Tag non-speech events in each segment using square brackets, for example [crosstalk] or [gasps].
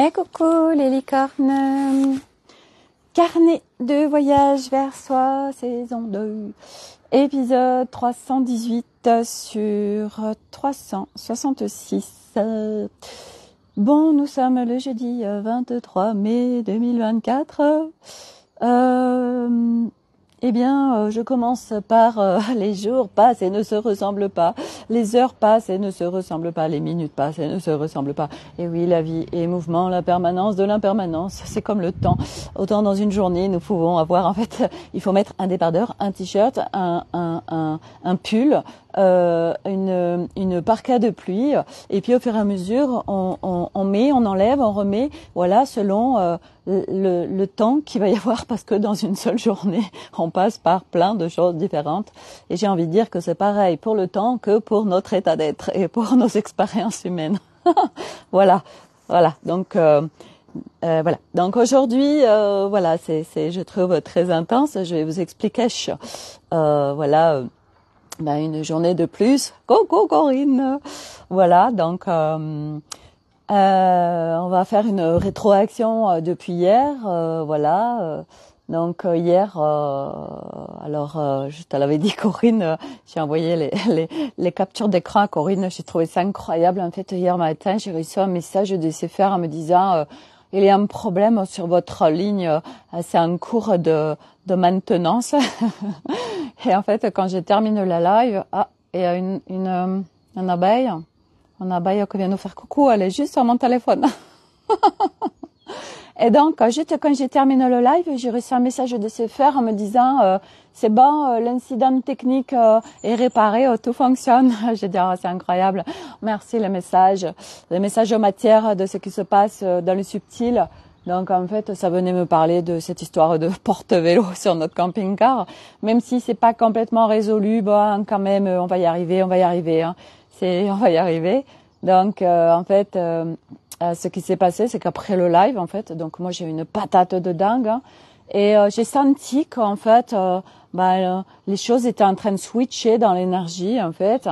Et eh, coucou les licornes Carnet de voyage vers soi, saison 2, épisode 318 sur 366. Bon, nous sommes le jeudi 23 euh, mai 2024. Euh, eh bien, euh, je commence par euh, [laughs] les jours passent et ne se ressemblent pas, les heures passent et ne se ressemblent pas, les minutes passent et ne se ressemblent pas. Et oui, la vie est mouvement, la permanence de l'impermanence, [laughs] c'est comme le temps. Autant dans une journée, nous pouvons avoir, en fait, [laughs] il faut mettre un départ un t-shirt, un, un, un pull, euh, une, une parka de pluie, et puis au fur et à mesure, on, on, on met, on enlève, on remet, voilà, selon euh, le, le, temps qu'il va y avoir, [laughs] parce que dans une seule journée, on passe par plein de choses différentes. Et j'ai envie de dire que c'est pareil pour le temps que pour notre état d'être et pour [laughs] nos expériences humaines. [laughs] voilà, voilà. Donc euh, euh voilà. Donc aujourd'hui, euh, voilà, c'est, je trouve très intense. Je vais vous expliquer. Euh, voilà ben, une journée de plus. Coucou Corinne Voilà, donc euh, euh, on va faire une rétroaction euh, depuis hier. voilà. Donc hier, alors je te l'avais dit [laughs] Corinne, j'ai envoyé les, les, les captures d'écran à Corinne, j'ai trouvé ça incroyable. En fait, hier matin, j'ai reçu un message de CFR en me disant il y a un problème sur votre ligne, c'est un cours de, de maintenance. [laughs] Et en fait, quand j'ai terminé la live, ah, il y a une, une, euh, une abeille, une abeille qui vient nous faire coucou, elle est juste sur mon téléphone. [laughs] Et donc, euh, juste quand j'ai terminé le live, j'ai reçu un message de ce faire en me disant euh, c'est bon, l'incident technique est réparé, tout fonctionne. [laughs] j'ai dit ah, c'est incroyable. Merci le message, le message en matière de ce qui se passe dans le subtil. Donc en fait, ça venait me parler de cette histoire de [laughs] porte-vélo sur notre camping-car, même si c'est pas complètement résolu. Bon, hein, quand même, euh, on va y arriver, on va y arriver. Hein. C'est, [laughs] on va y arriver. Donc euh, en fait, euh, ce qui s'est passé, c'est qu'après le live, en fait, donc moi j'ai eu une patate de dingue. Hein. et j'ai senti qu'en fait, ben, les choses étaient en train de switcher dans l'énergie, en fait.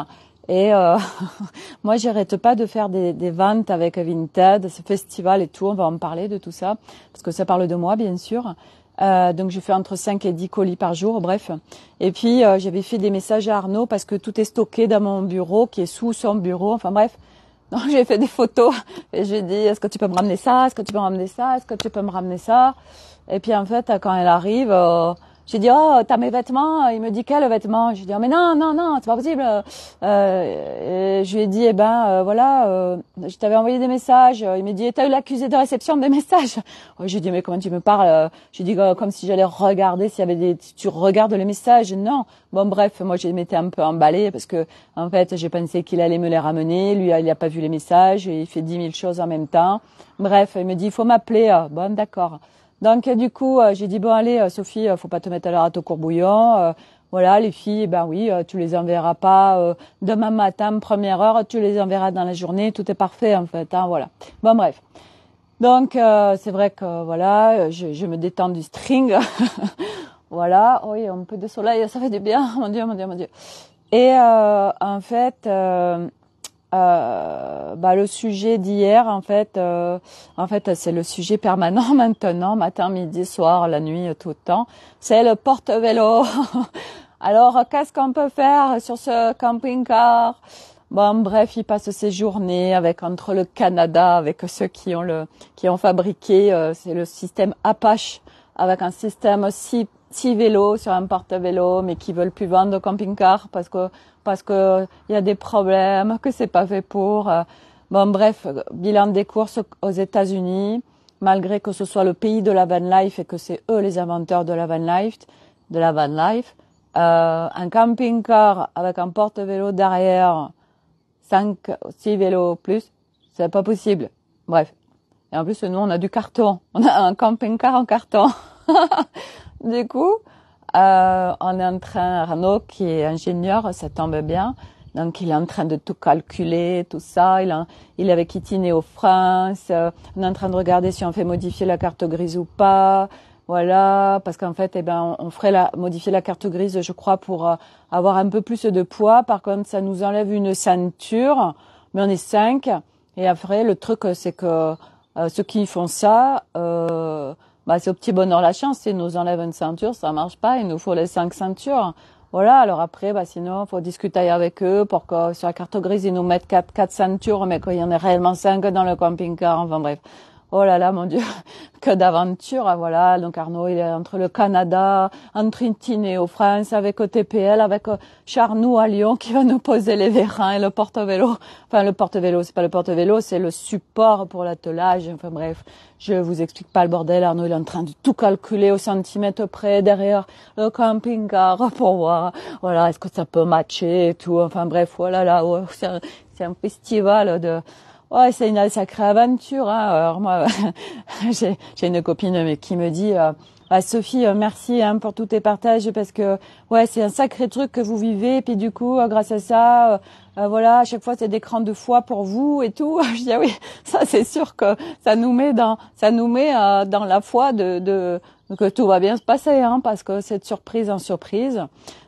Et euh, [laughs] moi, j'arrête pas de faire des, des ventes avec Vinted, ce festival et tout. On va en parler de tout ça, parce que ça parle de moi, bien sûr. Euh, donc, je fais entre 5 et 10 colis par jour, bref. Et puis, euh, j'avais fait des messages à Arnaud parce que tout est stocké dans mon bureau, qui est sous son bureau. Enfin, bref. [laughs] Donc, j'ai fait des photos et j'ai dit, est-ce que tu peux me ramener ça Est-ce que tu peux me ramener ça Est-ce que tu peux me ramener ça Et puis, en fait, quand elle arrive... Euh, j'ai dit, oh, t'as mes vêtements. Euh, il me dit, quel vêtements ?» J'ai dit, oh, mais non, non, non, c'est pas possible. Euh, euh je lui ai dit, eh ben, euh, voilà, je t'avais envoyé des messages. Il m'a dit, t'as eu l'accusé de réception des messages [laughs] J'ai dit, mais comment tu me parles J'ai dit, comme si j'allais regarder s'il y avait des... Tu regardes les messages Non. Bon, bref, moi, je m'étais un peu emballée parce que, en fait, j'ai pensé qu'il allait me les ramener. Lui, il n'a pas vu les messages. Et il fait dix mille choses en même temps. Bref, il me dit, il faut m'appeler. Ah, bon, d'accord. Donc du coup, euh, j'ai dit bon allez euh, Sophie, euh, faut pas te mettre à l'heure à te courbouillon. voilà, les filles, ben oui, tu les enverras pas demain matin première heure, tu les enverras dans la journée, tout est parfait en fait, hein, voilà. Bon bref. Donc c'est vrai que voilà, je, me détends du string. [laughs] voilà, oui, un peu de soleil, ça fait du bien. [laughs] Mon Dieu, mon Dieu, mon Dieu. Et en fait, euh, bah, le sujet d'hier, en fait, euh, en fait, c'est le sujet permanent [laughs] maintenant, matin, midi, soir, la nuit, tout le temps. C'est le porte-vélo. [laughs] Alors, qu'est-ce qu'on peut faire sur ce camping-car Bon, bref, il passe ses journées avec entre le Canada, avec ceux qui ont le, qui ont fabriqué, euh, c'est le système Apache, avec un système aussi... Six vélos sur un porte-vélo, mais qui veulent plus vendre de camping-car parce que parce que il y a des problèmes, que c'est pas fait pour. Euh. Bon, bref, bilan des courses aux États-Unis, malgré que ce soit le pays de la van life et que c'est eux les inventeurs de la van life, de la van life, euh, un camping-car avec un porte-vélo derrière, 5, 6 vélos plus, c'est pas possible. Bref. Et en plus, nous, on a du carton. On a un camping-car en carton. [laughs] Du coup, euh, on est en train, Arnaud qui est ingénieur, ça tombe bien. Donc il est en train de tout calculer, tout ça. Il, il est avec Itiné France. Euh, on est en train de regarder si on fait modifier la carte grise ou pas. Voilà, parce qu'en fait, eh ben, on, ferait la, modifier la carte grise, je crois, pour euh, avoir un peu plus de poids. Par contre, ça nous enlève une ceinture, mais on est cinq. Et après, le truc, c'est que ceux qui font ça, bah, c'est au petit bonheur la chance. Ils nous enlèvent une ceinture, ça marche pas. Il nous faut les cinq ceintures. Voilà. Alors après, bah, sinon, faut discuter avec eux pour que sur la carte grise, ils nous mettent quatre, quatre ceintures, mais qu'il y en ait réellement cinq dans le camping-car. Enfin, bref oh là là, mon Dieu, [laughs] que d'aventure, hein, voilà. Donc Arnaud, il est entre le Canada, entre et au France, avec TPL, avec euh, Charnou à Lyon qui va nous poser les vérins et le porte-vélo. Enfin, le porte-vélo, c'est pas le porte-vélo, c'est le support pour l'attelage. Enfin bref, je vous explique pas le bordel. Arnaud, il est en train de tout calculer au centimètre près derrière le camping-car pour voir, voilà, est-ce que ça peut matcher et tout. Enfin bref, voilà, oh là, oh, c'est un festival de Ouais, c'est une sacrée aventure. Hein. Alors moi, [laughs] j'ai une copine qui me dit, euh, bah, Sophie, euh, merci hein, pour tous tes partages parce que ouais, c'est un sacré truc que vous vivez. Et puis du coup, euh, grâce à ça, euh, voilà, à chaque fois c'est des crans de foi pour vous et tout. [laughs] Je dis ah oui, ça c'est sûr que ça nous met dans, ça nous met dans la foi de, de que tout va bien se passer, hein, parce que c'est de surprise en surprise.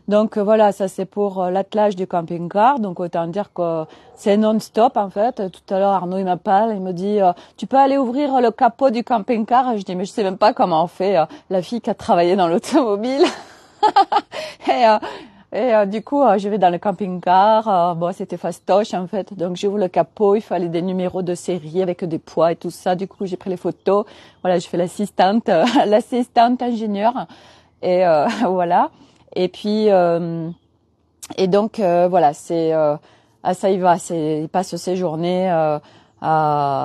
Donc euh, voilà, ça c'est pour euh, l'attelage du camping-car. Donc autant dire que c'est non-stop en fait. Tout à l'heure Arnaud il m'appelle, il me dit euh, tu peux aller ouvrir le capot du camping-car. Je dis mais je sais même pas comment on fait. La fille qui a travaillé dans l'automobile. [laughs] et, du coup, je vais dans le camping-car. bon, c'était fastoche en fait. Donc j'ouvre le capot, il fallait des numéros de série avec des poids et tout ça. Du coup, j'ai pris les photos. Voilà, je fais l'assistante, [laughs] l'assistante ingénieur. Et [laughs] voilà. Et puis euh, et donc euh, voilà, c'est euh, à ça y va, c'est il passe ses journées à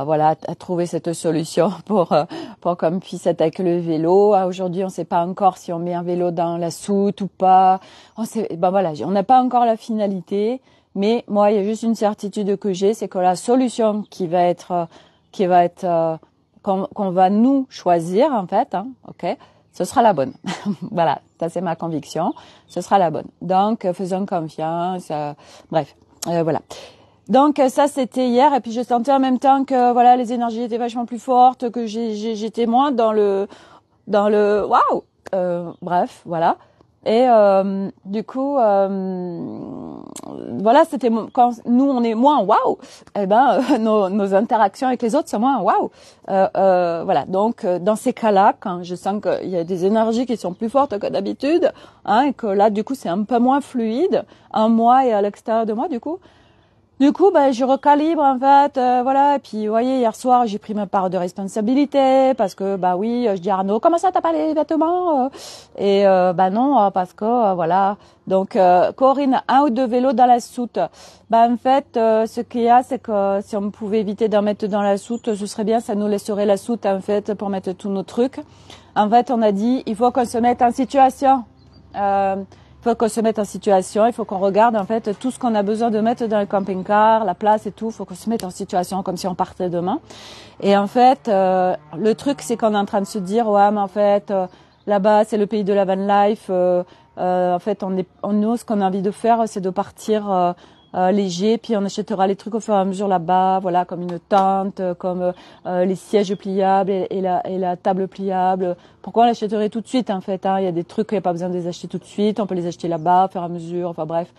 voilà à trouver cette solution [laughs] pour pour qu'on puisse attaquer le vélo. Ah, aujourd'hui, on ne sait pas encore si on met un vélo dans la soute ou pas. On sait, ben voilà, on n'a pas encore la finalité, mais moi, il y a juste une certitude que j'ai, c'est que la solution qui va être qui va être qu'on va nous choisir en fait, hein, ok, ce sera la bonne. [laughs] voilà, ça c'est ma conviction, ce sera la bonne. Donc euh, faisons confiance. Euh, bref, euh, voilà. Donc ça c'était hier et puis je sentais en même temps que voilà les énergies étaient vachement plus fortes, que j'étais moins dans le dans le waouh. Bref, voilà. Et euh, du coup, euh, voilà, c'était quand nous on est moins waouh, eh ben euh, [laughs] nos, interactions avec les autres sont moins waouh. Euh, euh, voilà, donc dans ces cas-là, quand je sens qu'il y a des énergies qui sont plus fortes que d'habitude, hein, et que là du coup c'est un peu moins fluide, en moi et à l'extérieur de moi, du coup, du coup, ben, je recalibre en fait, voilà. Et puis, vous voyez, hier soir, j'ai pris ma part de responsabilité parce que, bah oui, je dis Arnaud, comment ça, t'as pas les vêtements et euh, ben non, euh, parce que euh, voilà. Donc euh, Corinne, un ou deux vélos dans la soute. Ben en fait, ce qu'il y a, c'est que si on pouvait éviter d'en mettre dans la soute, ce serait bien. Ça nous laisserait la soute en fait pour mettre tous nos trucs. En fait, on a dit, il faut qu'on se mette en situation. il faut qu'on se mette en situation. Il faut qu'on regarde en fait tout ce qu'on a besoin de mettre dans le camping-car, la place et tout. Il faut qu'on se mette en situation comme si on partait demain. Et en fait, le truc, c'est qu'on est en train de se dire, ouais, mais en fait là-bas, c'est le pays de la van life. Euh, euh, en fait, on est, nous, ce qu'on a envie de faire, c'est de partir euh, léger, puis on achètera les trucs au fur et à mesure là-bas, voilà, comme une tente, comme les sièges pliables et, la, table pliable. Pourquoi on l'achèterait tout de suite en fait hein Il y a des trucs, il n'y a pas besoin de les acheter tout de suite, on peut les acheter là-bas au fur et à mesure, enfin bref,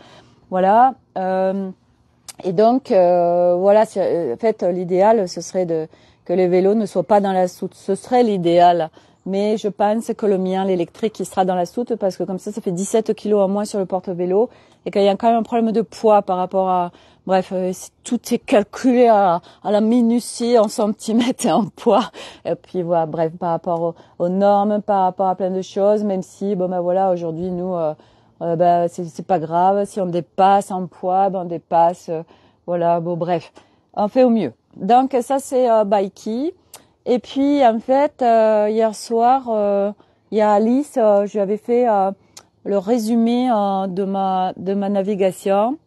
voilà. et donc, voilà, en fait, l'idéal, ce serait de, que les vélos ne soient pas dans la soute. Ce serait l'idéal mais je pense que le mien, l'électrique, il sera dans la soute parce que comme ça, ça fait 17 kilos en moins sur le porte-vélo et qu'il y a quand même un problème de poids par rapport à, bref, euh, tout est calculé à, la minutie en centimètres et en poids. Et puis voilà, bref, par rapport aux, normes, par rapport à plein de choses, même si, bon ben voilà, aujourd'hui, nous, euh, euh ben, c'est pas grave, si on dépasse en poids, ben on dépasse, euh, voilà, bon bref, on fait au mieux. Donc ça, c'est Bikey. Et puis en fait, euh, hier soir, euh, il y a Alice, euh, je lui avais fait euh, le résumé de ma de ma navigation.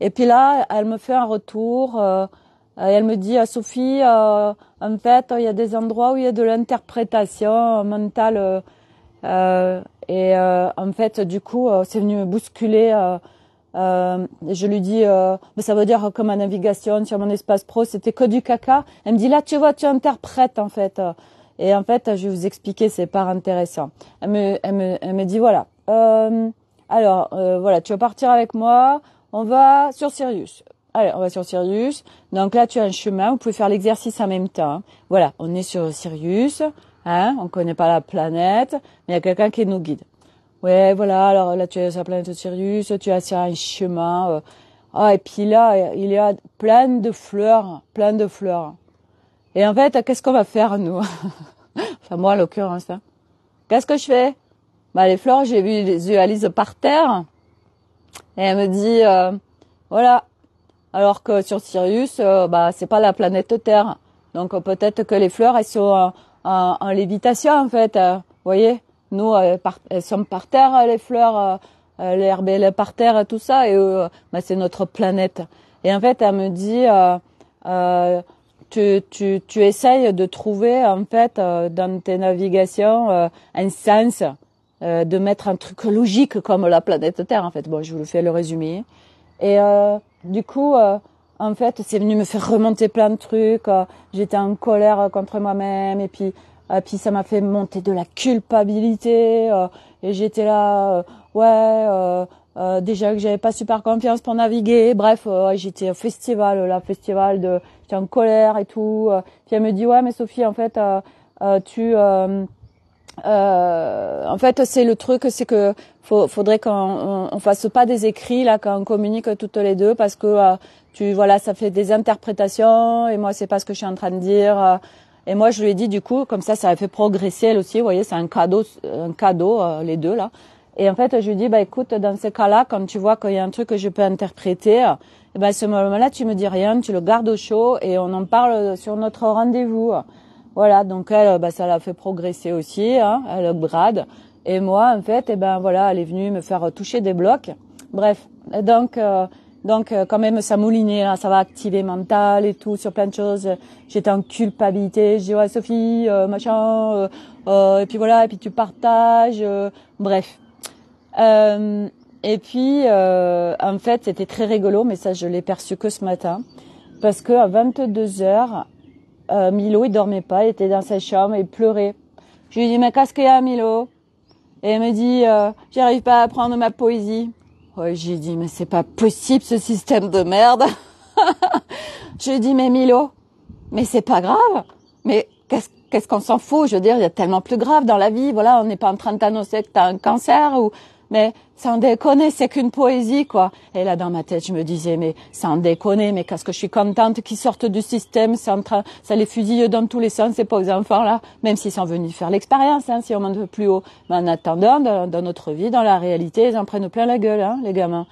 Et puis là, elle me fait un retour. Et elle me dit, à Sophie, en fait, il y a des endroits où il y a de l'interprétation mentale. et en fait, du coup, c'est venu me bousculer euh, je lui dis, euh, ça veut dire comme ma navigation sur mon espace pro, c'était que du caca. Elle me dit là, tu vois, tu interprètes en fait. Et en fait, je vais vous expliquer, c'est pas intéressant. Elle me, elle me, elle me dit voilà. Euh, alors euh, voilà, tu vas partir avec moi. On va sur Sirius. Allez, on va sur Sirius. Donc là, tu as un chemin. Vous pouvez faire l'exercice en même temps. Hein. Voilà, on est sur Sirius. Hein, on connaît pas la planète, mais il y a quelqu'un qui nous guide ouais, voilà, alors là tu es sur la planète Sirius, tu as sur un chemin. Euh. ah, et puis là, il y a plein de fleurs, plein de fleurs. Et en fait, qu'est-ce qu'on va faire, nous [laughs] Enfin, moi, en l'occurrence. Hein. Qu'est-ce que je fais Bah, les fleurs, j'ai vu les yeux par terre. Et elle me dit, euh, voilà. Alors que sur Sirius, euh, bah, c'est pas la planète Terre. Donc, peut-être que les fleurs, elles sont en, en lévitation, en fait. Vous voyez nous, euh, euh, sommes par, terre, euh, les fleurs, l'herbe, est par terre, tout ça, et bah, c'est notre planète. Et en fait, elle me dit, tu, essayes de trouver, en fait, dans tes navigations, un sens, de mettre un truc logique comme la planète Terre, en fait. Bon, je vous le fais le résumé. Et du coup, en fait, c'est venu me faire remonter plein de trucs. J'étais en colère contre moi-même. Et puis, et puis ça m'a fait monter de la culpabilité. Euh, et j'étais là, euh, ouais, euh, euh, déjà que j'avais pas super confiance pour naviguer. Bref, j'étais au festival, là, festival de, j'étais en colère et tout. puis elle me dit, ouais, mais Sophie, en fait, tu, en fait, c'est le truc, c'est que faudrait qu'on on, fasse pas des écrits là, qu'on communique toutes les deux, parce que tu, voilà, ça fait des interprétations et moi, c'est pas ce que je suis en train de dire. Et moi, je lui ai dit, du coup, comme ça, ça a fait progresser elle aussi. Vous voyez, c'est un cadeau, un cadeau, euh, les deux, là. Et en fait, je lui dis, bah, écoute, dans ce cas-là, quand tu vois qu'il y a un truc que je peux interpréter, et eh ben, à ce moment-là, tu me dis rien, tu le gardes au chaud et on en parle sur notre rendez-vous. Voilà. Donc, elle, bah, ça l'a fait progresser aussi, hein, Elle upgrade. Et moi, en fait, eh ben, voilà, elle est venue me faire toucher des blocs. Bref. donc, euh, donc euh, quand même ça moulinait, hein, ça va activer mental et tout sur plein de choses. J'étais en culpabilité, je dis ouais Sophie, euh, machin, euh, euh, et puis voilà, et puis tu partages, bref. et puis en fait c'était très rigolo, mais ça je l'ai perçu que ce matin, parce que à 22 heures, Milo il dormait pas, il était dans sa chambre, il pleurait. Je lui dis mais qu'est-ce qu'il y a Milo Et il me dit j'arrive pas à prendre ma poésie. Ouais, j'ai dit, mais c'est pas possible ce système de merde. [laughs] j'ai dit, mais Milo, mais c'est pas grave. Mais qu'est-ce qu'on s'en fout Je veux dire, il y a tellement plus grave dans la vie. Voilà, on n'est pas en train de t'annoncer que t'as un cancer ou mais sans déconner, c'est qu'une poésie, quoi. Et là, dans ma tête, je me disais, mais sans déconner, mais qu'est-ce que je suis contente qu'ils sortent du système, c'est en train, ça les fusille dans tous les sens, c'est pas aux enfants, là, même s'ils sont venus faire l'expérience, hein, si on monte plus haut. Mais en attendant, dans, notre vie, dans la réalité, ils en prennent plein la gueule, hein, les gamins.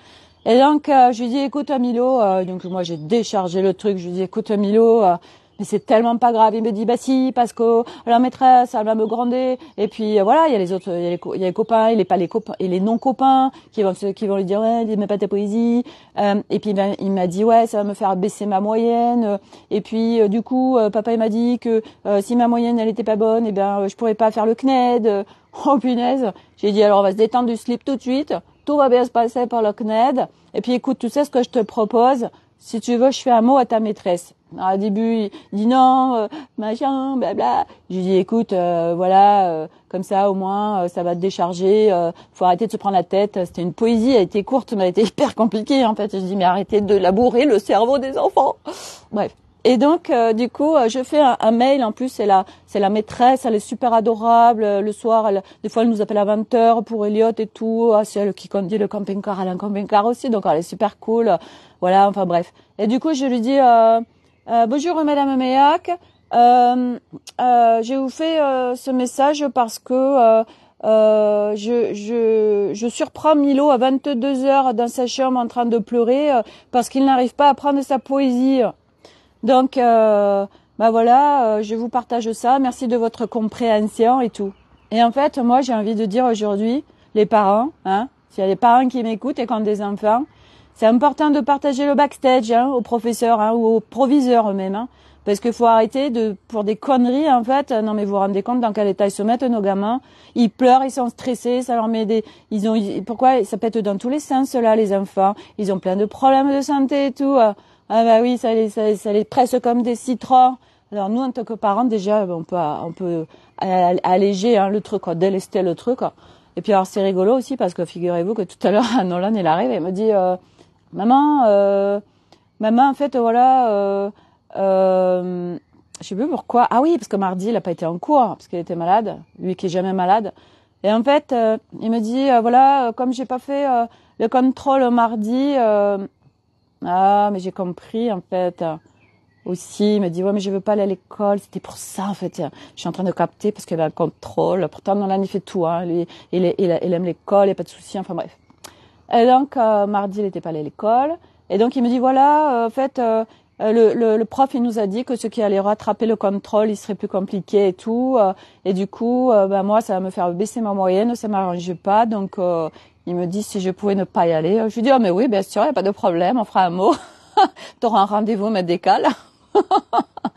Et donc, euh, je lui dis, écoute, Milo, euh, donc moi, j'ai déchargé le truc, je lui dis, écoute, Milo, euh, mais c'est tellement pas grave. Il me dit, bah si, parce que la maîtresse, elle va me gronder. Et puis euh, voilà, il y a les autres, il y a les, copains, il est pas les copains, et les non copains qui vont qui vont lui dire, ouais, dis-moi pas ta poésie. Euh, et puis il m'a dit, ouais, ça va me faire baisser ma moyenne. Et puis euh, du coup, papa il m'a dit que si ma moyenne elle était pas bonne, eh ben je pourrais pas faire le CNED. [laughs] Oh punaise J'ai dit alors on va se détendre du slip tout de suite, tout va bien se passer par le CNED, et puis écoute, tu sais ce que je te propose, si tu veux je fais un mot à ta maîtresse. Alors, au début, il dit non, euh, machin, blabla. Je lui dis écoute, euh, voilà, euh, comme ça au moins, ça va te décharger. faut arrêter de se prendre la tête. C'était une poésie, elle était courte, mais elle était hyper compliquée en fait. Je dis mais arrêtez de labourer le cerveau des enfants. Bref. Et donc, du coup, je fais un, mail. En plus, c'est la, c'est la maîtresse. Elle est super adorable. le soir, elle, des fois, elle nous appelle à 20 h pour Elliot et tout. Ah, c'est elle qui conduit le camping-car. Elle a un camping-car aussi, donc elle est super cool. Voilà. Enfin bref. Et du coup, je lui dis, euh, bonjour Madame Meillac, Euh, euh, je vous fais euh, ce message parce que euh, je, je, surprends Milo à 22 heures dans sa chambre en train de pleurer parce qu'il n'arrive pas à prendre sa poésie. Donc, bah voilà, je vous partage ça. Merci de votre compréhension et tout. Et en fait, moi, j'ai envie de dire aujourd'hui, les parents, hein, s'il y a des parents qui m'écoutent et qui ont des enfants, c'est important de partager le backstage hein, aux professeurs hein, ou aux proviseurs eux-mêmes. Hein, parce qu'il faut arrêter de pour des conneries en fait. Euh, non mais vous vous rendez compte dans quel état ils se mettent nos gamins Ils pleurent, ils sont stressés, ça leur met des ils ont pourquoi ça pète dans tous les sens cela les enfants. Ils ont plein de problèmes de santé et tout. Euh. Ah bah oui, ça les ça, ça les presse comme des citrons. Alors nous en tant que parents déjà on peut on peut alléger hein, le truc, quoi, délester le truc. Et puis alors c'est rigolo aussi parce que figurez-vous que tout à l'heure [laughs] Nolan il arrive et me dit euh, maman, euh, maman, en fait, voilà, euh, euh, je sais plus pourquoi. Ah oui, parce que mardi, il a pas été en cours parce qu'il était malade, lui qui est jamais malade. Et en fait, euh, il me dit, euh, voilà, euh, comme j'ai pas fait le contrôle mardi, ah, mais j'ai compris en fait. Aussi, il me dit ouais mais je veux pas aller à l'école, c'était pour ça en fait. Je suis en train de capter parce qu'il y avait un contrôle. Pourtant non, là il fait tout, hein. il, aime l'école, il n'y a pas de souci. Enfin bref. Et donc euh, mardi, il n'était pas allé à l'école. Et donc il me dit voilà, euh, en fait, euh, le, le, prof il nous a dit que ceux qui allaient rattraper le contrôle, il serait plus compliqué et tout. et du coup, ben moi, ça va me faire baisser ma moyenne, ça m'arrange pas. Donc il me dit si je pouvais ne pas y aller. Je lui dis, ah, mais oui, bien sûr, il n'y a pas de problème, on fera un mot. [laughs] Tu auras un rendez-vous, mais décale. [laughs]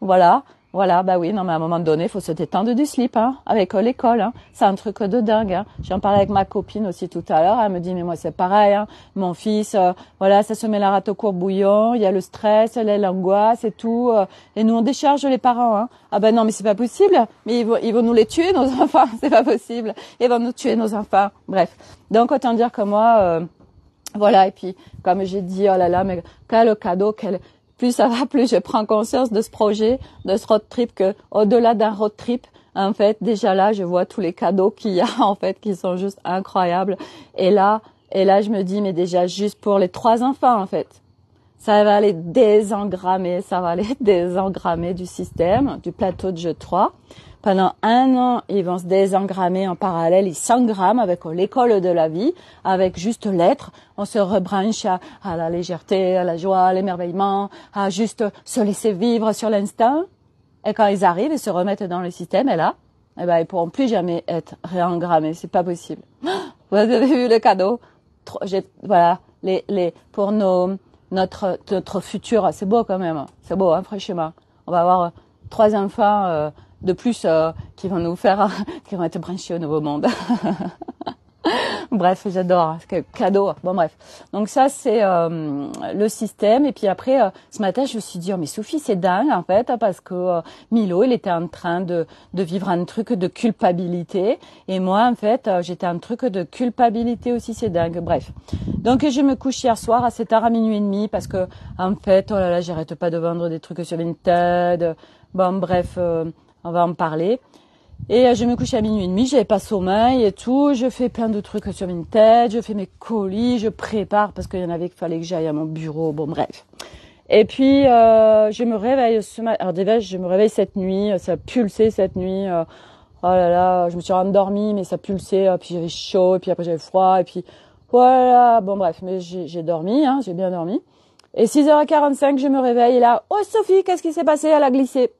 voilà. Voilà, bah oui, non, mais à un moment donné, il faut se détendre du slip, hein, avec l'école, hein. c'est un truc de dingue. Hein. J'en parlais avec ma copine aussi tout à l'heure, elle me dit, mais moi c'est pareil, hein. mon fils, euh, voilà, ça se met la rate au courbouillon, il y a le stress, l'angoisse et tout, euh, et nous on décharge les parents. Hein. Ah ben non, mais c'est pas possible, mais ils vont, nous les tuer, [laughs] nos enfants, c'est pas possible, ils vont nous tuer, nos enfants, bref. Donc autant dire que moi... Euh, voilà, et puis comme j'ai dit, oh là là, mais quel cadeau, quel, plus ça va, [laughs] plus je prends conscience de ce projet, de ce road trip que au-delà d'un road trip, en fait, déjà là, je vois tous les cadeaux qu'il y a [laughs] en fait qui sont juste incroyables. Et là, et là, je me dis mais déjà juste pour les trois enfants en fait, ça va les désengrammer, ça va les [laughs] désengrammer du système, du plateau de jeu 3. Pendant un an, ils vont se désengrammer en parallèle, ils s'engramment avec l'école de la vie, avec juste l'être. On se rebranche à, la légèreté, à la joie, à l'émerveillement, à juste se laisser vivre sur l'instinct. Et quand ils arrivent et se remettent dans le système, et là, eh ben, ils pourront plus jamais être réengrammés. C'est pas possible. [gasps] Vous avez vu le cadeau? voilà. Les, les, pour nos, notre, notre futur. C'est beau quand même. C'est beau, hein, schéma. On va avoir trois enfants euh, de plus euh, qui vont nous faire, [laughs] qui vont être branchés au nouveau monde. [laughs] [laughs] bref, j'adore. Hein, cadeau. Bon, bref. Donc ça, c'est euh, le système. Et puis après, euh, ce matin, je me suis dit, oh, mais Sophie, c'est dingue, en fait, hein, parce que euh, Milo, il était en train de, vivre un truc de culpabilité. Et moi, en fait, j'étais un truc de culpabilité aussi, c'est dingue. Bref. Donc, je me couche hier soir à 7h à minuit et demi parce que, en fait, oh là là, j'arrête pas de vendre des trucs sur Vinted. Bon, bref, on va en parler. Et euh, je me couche à minuit et demi, j'avais pas sommeil et tout. Je fais plein de trucs sur une tête, je fais mes colis, je prépare parce qu'il y en avait qu'il fallait que j'aille à mon bureau. Bon, bref. Et puis euh, je me réveille ce matin. Alors déjà, je me réveille cette nuit, ça a pulsé cette nuit. Euh, oh là là, je me suis rendormie mais ça pulsait. Euh, puis j'avais chaud, et puis après j'avais froid, et puis voilà. Bon bref, mais j'ai dormi, hein, j'ai bien dormi. Et 6h45, je me réveille et là, oh Sophie, qu'est-ce qui s'est passé Elle a glissé.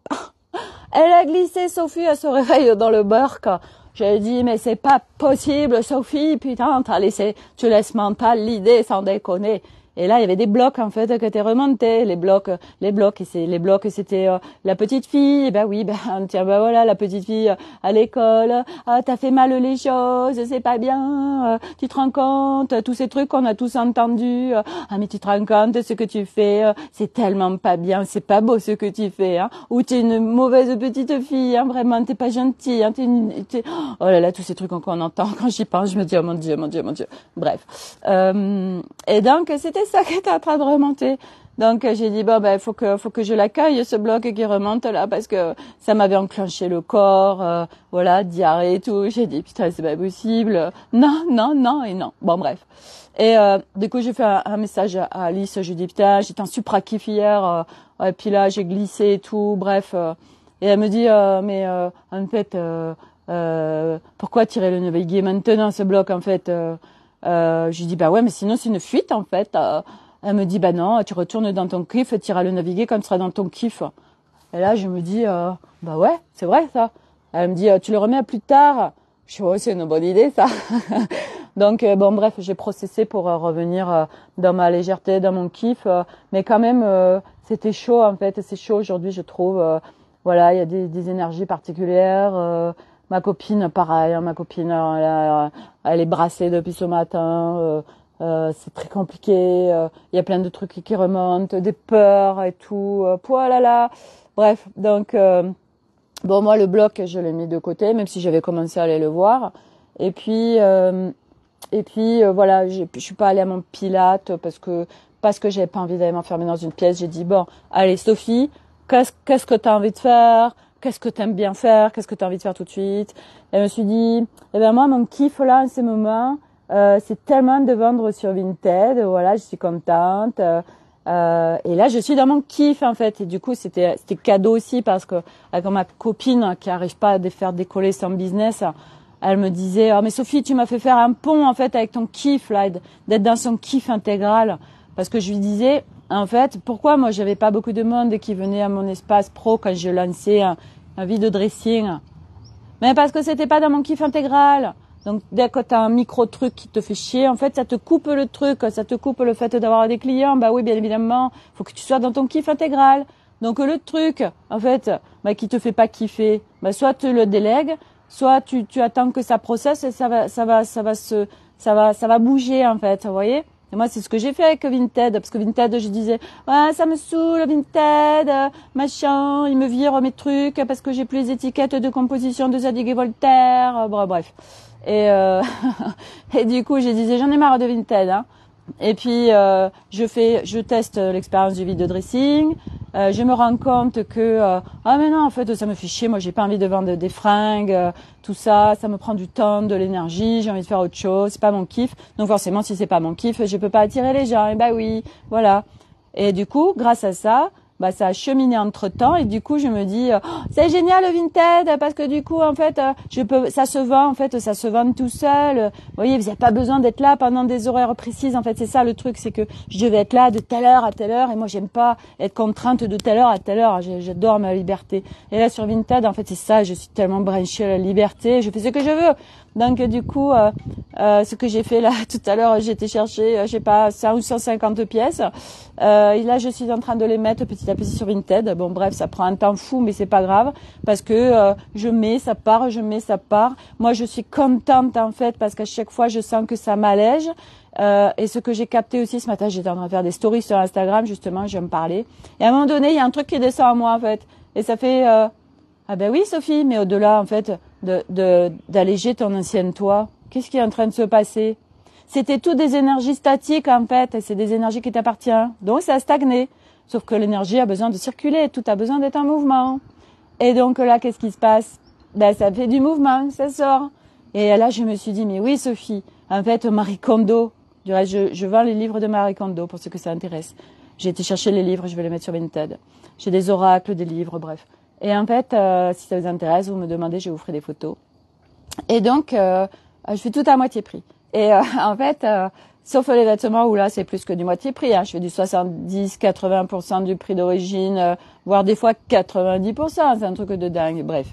Elle a glissé Sophie, à son réveil dans le burk. J'ai dit, mais c'est pas possible, Sophie, putain, t'as laissé, tu laisses mental l'idée, sans déconner. Et là, il y avait des blocs en fait que tu remonté les blocs, les blocs, et c'est les blocs, c'était euh, la petite fille. Et eh ben oui, ben [laughs] tiens, ben voilà, la petite fille euh, à l'école, ah t'as fait mal les choses, c'est pas bien. Euh, tu te rends compte tous ces trucs qu'on a tous entendus. ah mais tu te rends compte de ce que tu fais, c'est tellement pas bien, c'est pas beau ce que tu fais. Hein. Ou t'es une mauvaise petite fille, hein, vraiment, t'es pas gentille. Hein, oh là là, tous ces trucs qu'on entend [laughs] quand j'y pense, je me dis oh mon dieu, mon dieu, mon dieu. Bref. Euh, et donc c'était ça qui est en train de remonter. Donc euh, j'ai dit bon ben faut que faut que je l'accueille ce bloc qui remonte là parce que ça m'avait enclenché le corps euh, voilà diarrhée et tout j'ai dit putain c'est pas possible non non non et non bon bref et euh, du coup j'ai fait un, message à Alice je dit, putain j'étais en supra kiff hier Et puis là j'ai glissé et tout bref et elle me dit mais en fait pourquoi tirer le naviguer maintenant ce bloc en fait euh, je lui dis bah ouais, mais sinon c'est une fuite en fait. Euh, elle me dit bah non, tu retournes dans ton kiff, tu iras le naviguer quand tu seras dans ton kiff. Et là je me dis euh, bah ouais, c'est vrai ça. Elle me dit tu le remets à plus tard. Je suis c'est une bonne idée ça. [laughs] Donc bon bref, j'ai processé pour revenir dans ma légèreté, dans mon kiff, mais quand même c'était chaud en fait, c'est chaud aujourd'hui je trouve. voilà, il y a des énergies particulières. Ma copine, pareil, hein, ma copine, euh, euh, elle, est brassée depuis ce matin. Euh, c'est très compliqué. Il y a plein de trucs qui remontent, des peurs et tout. Euh, là là. Bref, donc bon, moi le bloc, je l'ai mis de côté, même si j'avais commencé à aller le voir. Et puis et puis voilà, je suis pas allée à mon Pilate parce que parce que j'avais pas envie d'aller m'enfermer dans une pièce. J'ai dit bon, allez Sophie, qu'est-ce qu'est-ce que envie de faire qu'est-ce que tu aimes bien faire, qu'est-ce que tu as envie de faire tout de suite. Et je me suis dit, eh ben moi, mon kiff là, en ce moment, euh, c'est tellement de vendre sur Vinted. Voilà, je suis contente. Euh, euh, et là, je suis dans mon kiff en fait. Et du coup, c'était c'était cadeau aussi parce que avec ma copine qui n'arrive pas à faire décoller son business, elle me disait oh, mais Sophie, tu m'as fait faire un pont en fait avec ton kiff là, d'être dans son kiff intégral. Parce que je lui disais en fait pourquoi moi j'avais pas beaucoup de monde qui venait à mon espace pro quand je lançais la vie de dressing. Mais parce que c'était pas dans mon kiff intégral. Donc dès que t'as un micro truc qui te fait chier, en fait ça te coupe le truc, ça te coupe le fait d'avoir des clients. Bah oui, bien évidemment, faut que tu sois dans ton kiff intégral. Donc le truc, en fait, bah, qui te fait pas kiffer, bah, soit tu le délègues, soit tu, tu attends que ça processe et ça va, ça va, ça va se, ça va, ça va bouger en fait, vous voyez. Et moi, c'est ce que j'ai fait avec Vinted, parce que Vinted, je disais, ouais, ça me saoule, Vinted, machin, ils me virent mes trucs parce que j'ai plus les étiquettes de composition de Zadig et Voltaire, bref. Et, euh, [laughs] et du coup, j'ai disais, j'en ai marre de Vinted, hein. Et puis euh, je fais, je teste l'expérience du vide dressing. Euh, je me rends compte que euh, ah mais non en fait ça me fait chier, moi j'ai pas envie de vendre des fringues, tout ça, ça me prend du temps, de l'énergie, j'ai envie de faire autre chose, c'est pas mon kiff. Donc forcément si c'est pas mon kiff, je peux pas attirer les gens. Et bah oui, voilà. Et du coup grâce à ça, bah ça a cheminé entre temps et du coup je me dis euh, oh, c'est génial le Vinted parce que du coup en fait euh, je peux ça se vend en fait ça se vend tout seul vous voyez vous n'avez pas besoin d'être là pendant des horaires précises en fait c'est ça le truc c'est que je devais être là de telle heure à telle heure et moi j'aime pas être contrainte de telle heure à telle heure j'adore ma liberté et là sur Vinted, en fait c'est ça je suis tellement branchée à la liberté je fais ce que je veux donc du coup, euh, euh, ce que j'ai fait là [laughs] tout à l'heure, j'étais chercher, euh, je sais pas, 100 ou 150 pièces. et là, je suis en train de les mettre petit à petit sur Vinted. Bon, bref, ça prend un temps fou, mais c'est pas grave parce que je mets, ça part, je mets, ça part. Moi, je suis contente en fait parce qu'à chaque fois, je sens que ça m'allège. et ce que j'ai capté aussi ce matin, j'étais en train de faire des stories sur Instagram, justement, je me parlais. Et à un moment donné, il y a un truc qui descend à moi, en fait. Et ça fait, ah ben oui, Sophie, mais au-delà, en fait, d'alléger ton ancienne toi Qu'est-ce qui est en train de se passer C'était tout des énergies statiques en fait, c'est des énergies qui t'appartiennent. Donc ça a stagné. Sauf que l'énergie a besoin de circuler, tout a besoin d'être en mouvement. Et donc là, qu'est-ce qui se passe Ben ça fait du mouvement, ça sort. Et là, je me suis dit, mais oui, Sophie, en fait, Marie Kondo, du je, je vends les livres de Marie Kondo pour ceux que ça intéresse. J'ai été chercher les livres, je vais les mettre sur Vinted. J'ai des oracles, des livres, bref. Et en fait, euh, si ça vous intéresse, vous me demandez, je vous ferai des photos. Et donc, euh, euh, je fais tout à moitié prix. Et [laughs] en fait, sauf les vêtements où là, c'est plus que du moitié prix. Hein. Je fais du 70-80% du prix d'origine, voire des fois 90%. C'est un truc de dingue. Bref.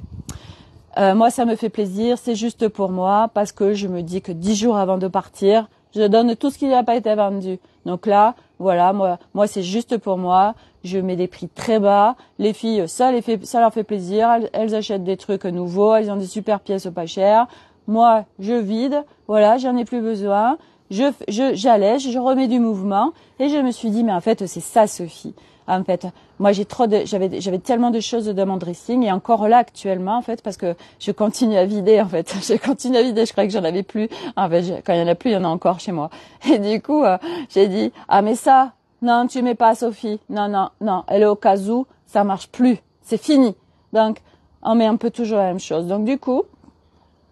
moi, ça me fait plaisir. C'est juste pour moi parce que je me dis que dix jours avant de partir, je donne tout ce qui n'a pas été vendu. Donc là, voilà, moi c'est juste pour moi je mets des prix très bas. Les filles, ça, fait, ça leur fait plaisir. Elles, achètent des trucs nouveaux. Elles ont des super pièces pas chères. Moi, je vide. Voilà, j'en ai plus besoin. Je, je, j'allège, je remets du mouvement. Et je me suis dit, mais en fait, c'est ça, Sophie. En fait, moi, j'ai trop de, j'avais, j'avais tellement de choses dans mon dressing et encore là actuellement, en fait, parce que je continue à vider, en fait. [laughs] Je continue à vider. Je croyais que j'en avais plus. En fait, quand il y en a plus, il y en a encore chez moi. Et du coup, euh, j'ai dit, ah, mais ça, non, tu mets pas Sophie. Non, non, non. Elle est au cas où, ça marche plus. C'est fini. Donc, on met un peu toujours la même chose. Donc, du coup,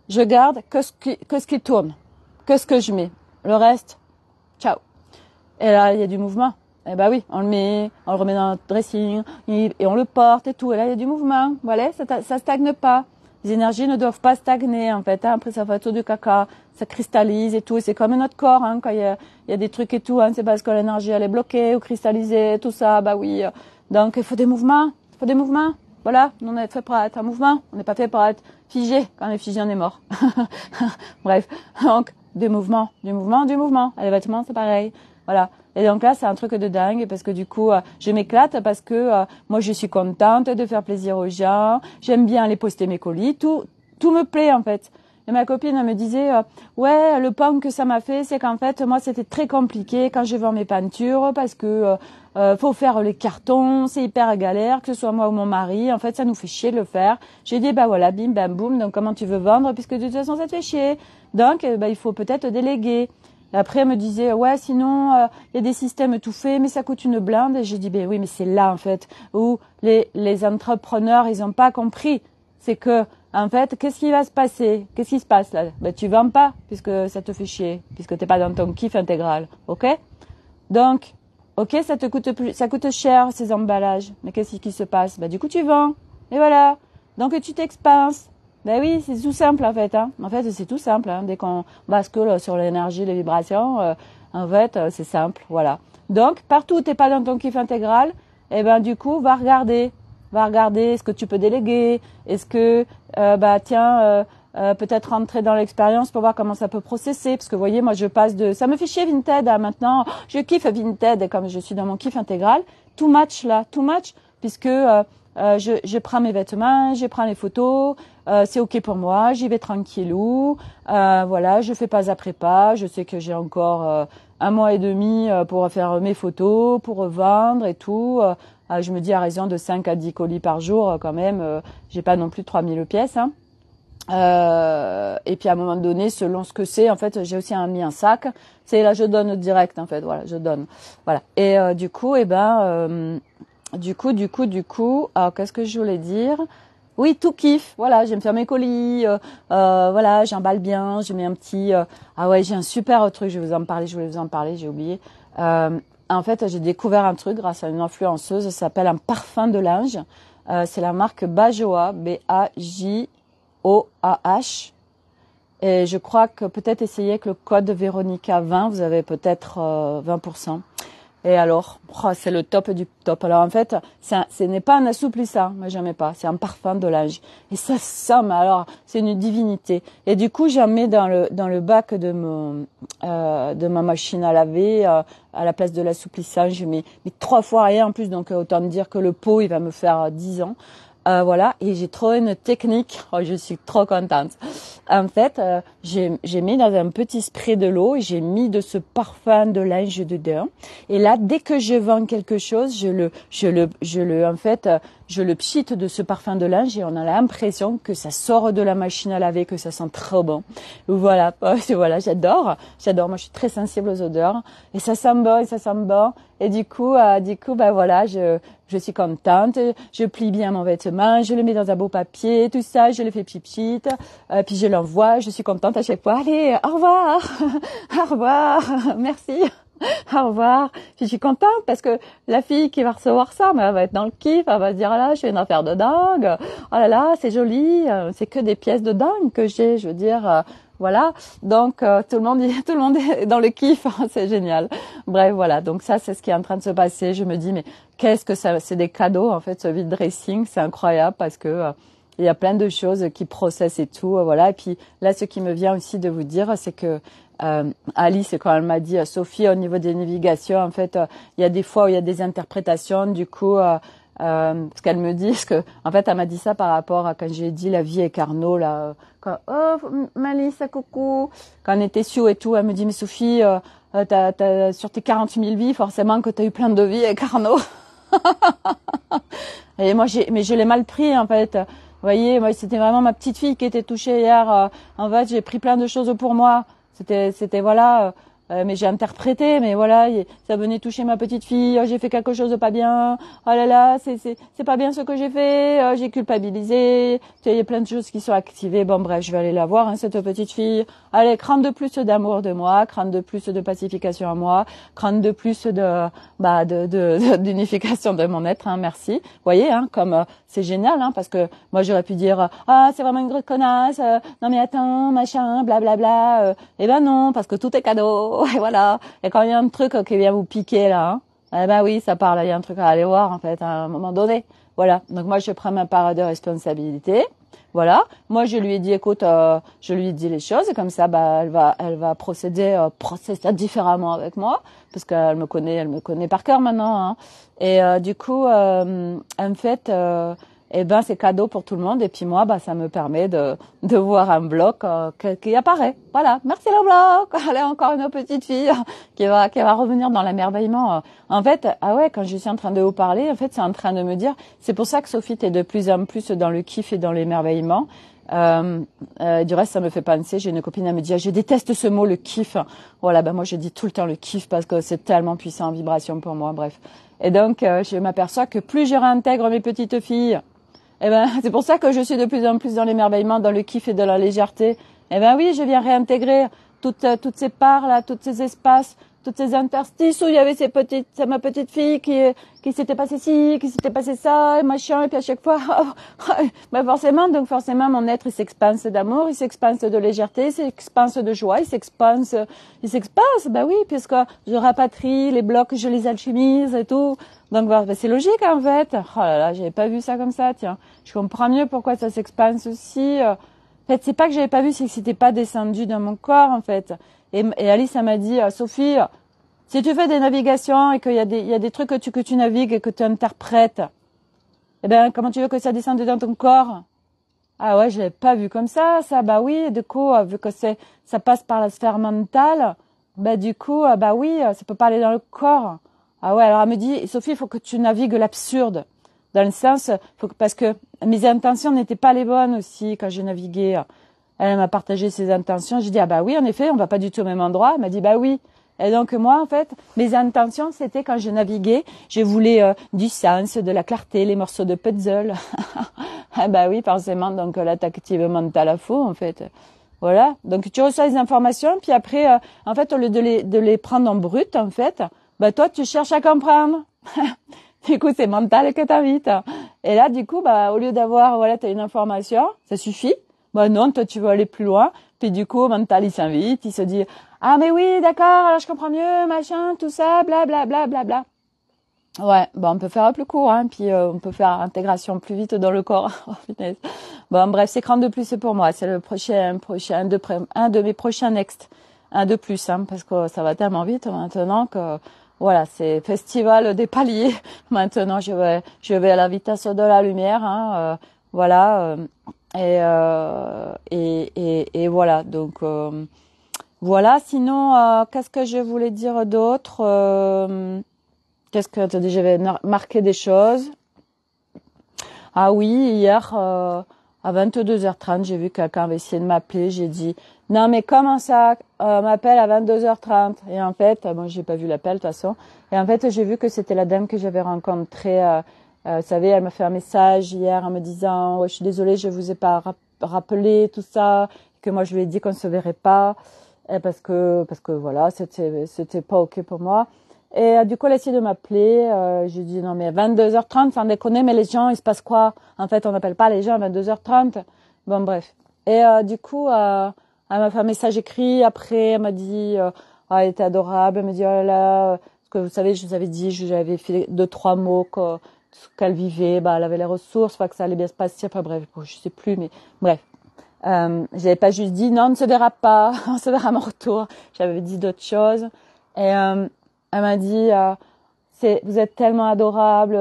je garde que ce qui, tourne, que ce que je mets. Le reste, ciao. Et là, il y a du mouvement. Eh ben oui, on le met, on le remet dans notre dressing, et on le porte et tout. Et là, il y a du mouvement. Voilà, ça, ça stagne pas les énergies ne doivent pas stagner en fait. Hein. Après ça fait tout du caca, ça cristallise et tout. C'est comme notre corps hein, quand il y a, y a, des trucs et tout. Hein, c'est parce que l'énergie elle est bloquée ou cristallisée, tout ça. Bah oui. Donc il faut des mouvements, il faut des mouvements. Voilà, on est fait pour être en mouvement, on n'est pas fait pour être figé. Quand on est figé, on est mort. Bref, donc des mouvements, du mouvement, du mouvement. Les vêtements, c'est pareil. Voilà, et donc là, c'est un truc de dingue parce que du coup, euh, je m'éclate parce que euh, moi, je suis contente de faire plaisir aux gens. J'aime bien les poster mes colis. Tout, tout me plaît en fait. Et ma copine me disait euh, ouais le pan que ça m'a fait c'est qu'en fait moi c'était très compliqué quand je vends mes peintures parce que faut faire les cartons c'est hyper galère que ce soit moi ou mon mari en fait ça nous fait chier de le faire. J'ai dit bah voilà bim bam boum donc comment tu veux vendre puisque de toute façon ça te fait chier donc eh ben, il faut peut-être déléguer après, elle me disait, ouais, sinon, euh, il y a des systèmes tout faits, mais ça coûte une blinde. Et j'ai dit, ben oui, mais c'est là, en fait, où les, entrepreneurs, ils n'ont pas compris. C'est que, en fait, qu'est-ce qui va se passer Qu'est-ce qui se passe là Ben, tu vends pas, puisque ça te fait chier, puisque t'es pas dans ton kiff intégral, ok Donc, ok, ça te coûte ça coûte cher ces emballages, mais qu'est-ce qui se passe Ben, du coup, tu vends, et voilà. Donc, tu t'expanses, ben oui, c'est tout simple en fait. Hein. En fait, c'est tout simple. Hein. Dès qu'on bascule sur l'énergie, les vibrations, euh, en fait, euh, c'est simple. Voilà. Donc, partout où n'es pas dans ton kiff intégral, eh ben du coup, va regarder, va regarder. Est-ce que tu peux déléguer Est-ce que euh, bah tiens, euh, peut-être rentrer dans l'expérience pour voir comment ça peut processer Parce que vous voyez, moi, je passe de ça me fait chier Vinted à hein, maintenant, je kiffe Vinted comme je suis dans mon kiff intégral, tout match là, tout match, puisque je, je, prends mes vêtements, je prends les photos, euh, c'est ok pour moi, j'y vais tranquillou, euh, voilà, je fais pas après pas. je sais que j'ai encore euh, un mois et demi euh, pour faire mes photos, pour vendre et tout. je me dis à raison de 5 à 10 colis par jour quand même, j'ai pas non plus 3000 pièces. Hein. et puis à un moment donné, selon ce que c'est, en fait, j'ai aussi un, mis un sac. C'est là, je donne direct, en fait. Voilà, je donne. Voilà. Et du coup, eh ben, du coup, du coup, du coup, ah, qu'est-ce que je voulais dire oui, tout kiff. Voilà, j'aime faire mes colis. Euh, euh, voilà, j'emballe bien. Je mets un petit. Euh, ah ouais, j'ai un super truc. Je vais vous en parler. Je voulais vous en parler. J'ai oublié. Euh, en fait, j'ai découvert un truc grâce à une influenceuse. Ça s'appelle un parfum de linge. c'est la marque Bajoa. B-A-J-O-A-H. Et je crois que peut-être essayer avec le code Véronica 20, vous avez peut-être 20%. Et alors, oh, c'est le top du top. Alors en fait, ce n'est pas un assouplissant, moi jamais pas, c'est un parfum de linge. Et ça ça, mais alors, c'est une divinité. Et du coup, j'en mets dans le, dans le bac de, mon, euh, de ma machine à laver, euh, à la place de l'assouplissant, je mets, mais trois fois rien en plus, donc autant me dire que le pot, il va me faire euh, dix ans. Euh, voilà, et j'ai trouvé une technique. [laughs] Oh, je suis trop contente. En fait, euh, j'ai mis dans un petit spray de l'eau et j'ai mis de ce parfum de linge de dedans. Et là, dès que je vends quelque chose, je le, je le, je le, en fait, euh, je le pchite de ce parfum de linge et on a l'impression que ça sort de la machine à laver, que ça sent trop bon. Voilà, [laughs] voilà, j'adore, j'adore. Moi, je suis très sensible aux odeurs et ça sent bon, et ça sent bon. Et du coup, euh, du coup, ben voilà, je, je suis contente. Je plie bien mon vêtement, je le mets dans un beau papier, tout ça, je le fais pchit euh, puis je l'envoie. Je suis contente à chaque fois. Allez, au revoir, [laughs] au revoir, merci. [laughs] au revoir. Puis je suis contente parce que la fille qui va recevoir ça, elle va être dans le kiff, elle va se dire, ah là, je suis une affaire de dingue, oh là là, c'est joli, euh, c'est que des pièces de dingue que j'ai, je veux dire, euh, voilà. Donc euh, tout le monde, [laughs] tout le monde est dans le kiff, [laughs] c'est génial. Bref, voilà. Donc ça, c'est ce qui est en train de se passer. Je me dis, mais qu'est-ce que ça, c'est des cadeaux en fait, ce vide dressing, c'est incroyable parce que il y a plein de choses qui processent et tout, voilà. Et puis là, ce qui me vient aussi de vous dire, c'est que euh, Alice quand elle m'a dit euh, Sophie au niveau des navigations en fait euh, il y a des fois où il y a des interprétations du coup euh, euh ce qu'elle me dit, [laughs] ce que, en fait, elle m'a dit ça par rapport à quand j'ai dit la vie est Carnot, là, quand, oh, coucou, quand on était sous et tout, elle me dit, mais Sophie, sur tes 40 000 vies, forcément que tu as eu plein de vies et Carnot. [laughs] et moi, j'ai, mais je l'ai mal pris, en fait. Vous voyez, moi, c'était vraiment ma petite fille qui était touchée hier. En fait, j'ai pris plein de choses pour moi. C'était, c'était voilà, euh, euh, mais j'ai interprété, mais voilà, ça venait toucher ma petite fille. Oh, j'ai fait quelque chose de pas bien. Oh là là, c'est, c'est, c'est pas bien ce que j'ai fait. Oh, j'ai culpabilisé. Il y a plein de choses qui sont activées. Bon bref, je vais aller la voir hein, cette petite fille. Allez, crâne de plus d'amour de moi, crainte de plus de pacification à moi, crâne de plus de bah de, de, d'unification de mon être. Hein, merci. voyez, hein, comme euh, c'est génial hein, parce que moi j'aurais pu dire euh, ah c'est vraiment une grosse connasse euh, non mais attends machin blablabla bla, bla, euh. eh ben non parce que tout est cadeau [laughs] et voilà et quand il y a un truc qui vient vous piquer là hein, eh ben oui ça parle il y a un truc à aller voir en fait à un moment donné voilà donc moi je prends ma part de responsabilité voilà. Moi, je lui ai dit, écoute, euh, je lui ai dit les choses et comme ça, bah, elle va, elle va procéder, euh, procéder différemment avec moi parce qu'elle me connaît, elle me connaît par cœur maintenant. Hein. Et euh, du coup, euh, en fait, eh ben c'est cadeau pour tout le monde. Et puis moi, bah ça me permet de, de voir un bloc euh, qui apparaît. Voilà, merci le bloc. [laughs] Allez encore une petite fille [laughs] qui va qui va revenir dans l'émerveillement. Euh, en fait, ah ouais, quand je suis en train de vous parler, en fait c'est en train de me dire, c'est pour ça que Sophie t'es de plus en plus dans le kiff et dans l'émerveillement. Euh, du reste, ça me fait penser. J'ai une copine, à me dit, ah, je déteste ce mot, le kiff. Voilà, ben moi, je dis tout le temps le kiff parce que c'est tellement puissant en vibration pour moi. Bref. Et donc, je m'aperçois que plus je réintègre mes petites filles eh ben, [laughs] c'est pour ça que je suis de plus en plus dans l'émerveillement, dans le kiff et de la légèreté. Eh ben oui, je viens réintégrer toutes, toutes ces parts là, tous ces espaces, toutes ces interstices où il y avait ces petites, ma petite fille qui, qui s'était passé ci, qui s'était passé ça, et machin, et puis à chaque fois, bah [laughs] [laughs] forcément, donc forcément, mon être, il s'expanse d'amour, il s'expanse de légèreté, il s'expanse de joie, il s'expanse, il s'expanse, Bah oui, puisque je rapatrie les blocs, je les alchimise et tout. Donc ben, c'est logique en fait. Oh là là, j'avais pas vu ça comme ça, tiens. Je comprends mieux pourquoi ça s'expanse aussi. Euh. En fait, c'est pas que j'avais pas vu, c'est que c'était pas descendu dans mon corps, en fait. Et, Alice, elle m'a dit, euh, Sophie, si tu fais des navigations et qu'il y, a des, trucs que tu, navigues et que tu interprètes, eh bien, comment tu veux que ça descende dans ton corps Ah ouais, je l'ai pas vu comme ça, ça, bah oui, du coup, euh, vu que ça passe par la sphère mentale, bah du coup, euh, bah oui, ça peut pas dans le corps. Ah ouais, alors elle me dit, Sophie, il faut que tu navigues l'absurde. Dans le sens, parce que mes intentions n'étaient pas les bonnes aussi quand je navigué. » Elle m'a partagé ses intentions. J'ai dit, ah bah oui, en effet, on va pas du tout au même endroit. Elle m'a dit, bah oui. Et donc moi, en fait, mes intentions, c'était quand je naviguais, je voulais euh, du sens, de la clarté, les morceaux de puzzle. [laughs] ah bah oui, forcément, donc euh, là, t'actives mental à faux, en fait. Voilà, donc tu reçois les informations, puis après, euh, en fait, au lieu de les, prendre en brut, en fait, bah toi, tu cherches à comprendre. [laughs] du coup, c'est mental que t'invites. Et là, du coup, bah, au lieu d'avoir, voilà, t'as une information, ça suffit. Bon bah non, toi tu veux aller plus loin. Puis du coup, mental il s'invite, il se dit ah mais oui, d'accord, alors je comprends mieux, machin, tout ça, bla bla bla bla bla. Ouais, bah on peut faire un plus court, hein, puis euh, on peut faire intégration plus vite dans le corps. [laughs] Oh, bon bref, c'est grand de plus pour moi, c'est le prochain prochain un de mes prochains next, un de plus, hein, parce que ça va tellement vite maintenant que voilà, c'est festival des paliers. [laughs] Maintenant, je vais, je vais à la vitesse de la lumière. Hein. Euh, voilà. Euh, euh, et, et, et, voilà. Donc euh, voilà. Sinon, qu'est-ce que je voulais dire d'autre Qu'est-ce que j'avais marqué des choses. Ah oui, hier à 22h30, j'ai vu quelqu'un essayer de m'appeler. J'ai dit non mais comment ça m'appelle à 22h30 Et en fait, moi bon, j'ai pas vu l'appel de toute façon. Et en fait, j'ai vu que c'était la dame que j'avais rencontrée euh, vous savez, elle m'a fait un message hier en me disant je suis désolée, je ne vous ai pas rappelé tout ça, que moi je lui ai dit qu'on ne se verrait pas parce que parce que voilà, c'était c'était pas ok pour moi. Et euh, du coup, elle a essayé de m'appeler. Euh, j'ai dit non mais 22h30, sans déconner, mais les gens, il se passe quoi En fait, on n'appelle pas les gens à 22h30. Bon bref. Et euh, du coup, elle m'a fait un message écrit. Après, elle m'a dit, ah, elle était adorable. Elle m'a dit oh là là, que vous savez, je vous avais dit, j'avais fait deux trois mots que qu'elle vivait, bah, elle avait les ressources, que ça allait bien se passer. Enfin bref, je sais plus, mais bref. Euh, j'avais pas juste dit non, on ne se verra pas, [laughs] on se verra à mon retour. J'avais dit d'autres choses. Et euh, elle m'a dit, euh, c'est, vous êtes tellement adorable,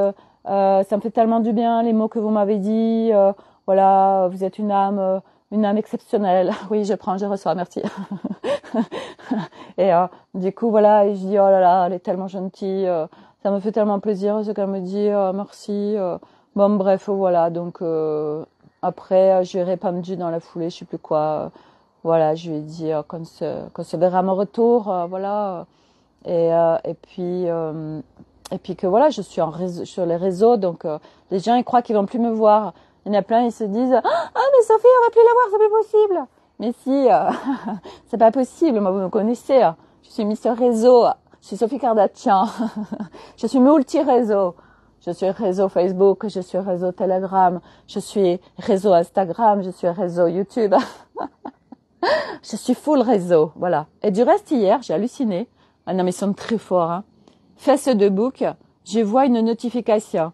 euh, ça me fait tellement du bien les mots que vous m'avez dit. Euh, voilà, vous êtes une âme, euh, une âme exceptionnelle. [laughs] Oui, je prends, je reçois, merci. [laughs] et du coup, voilà, je dis oh là là, elle est tellement gentille ça me fait tellement plaisir ce qu'elle me dit merci. Euh, bon bref voilà donc euh, après euh, je pas me dire dans la foulée je sais plus quoi. voilà je lui ai dit quand se verra mon retour voilà et et puis et puis que voilà je suis sur les réseaux donc les gens ils croient qu'ils vont plus me voir. Il y en a plein ils se disent ah, ah mais Sophie on va plus la voir c'est plus possible. Mais si [laughs] c'est pas possible moi vous me connaissez hein, je suis mise sur réseau je suis Sophie Cardatian, [laughs] je suis multi-réseau. Je suis réseau Facebook, je suis réseau Telegram, je suis réseau Instagram, je suis réseau YouTube. [laughs] je suis full réseau, voilà. Et du reste, hier, j'ai halluciné. Ah non, mais ils sont très forts. Hein. Fesse de bouc, je vois une notification.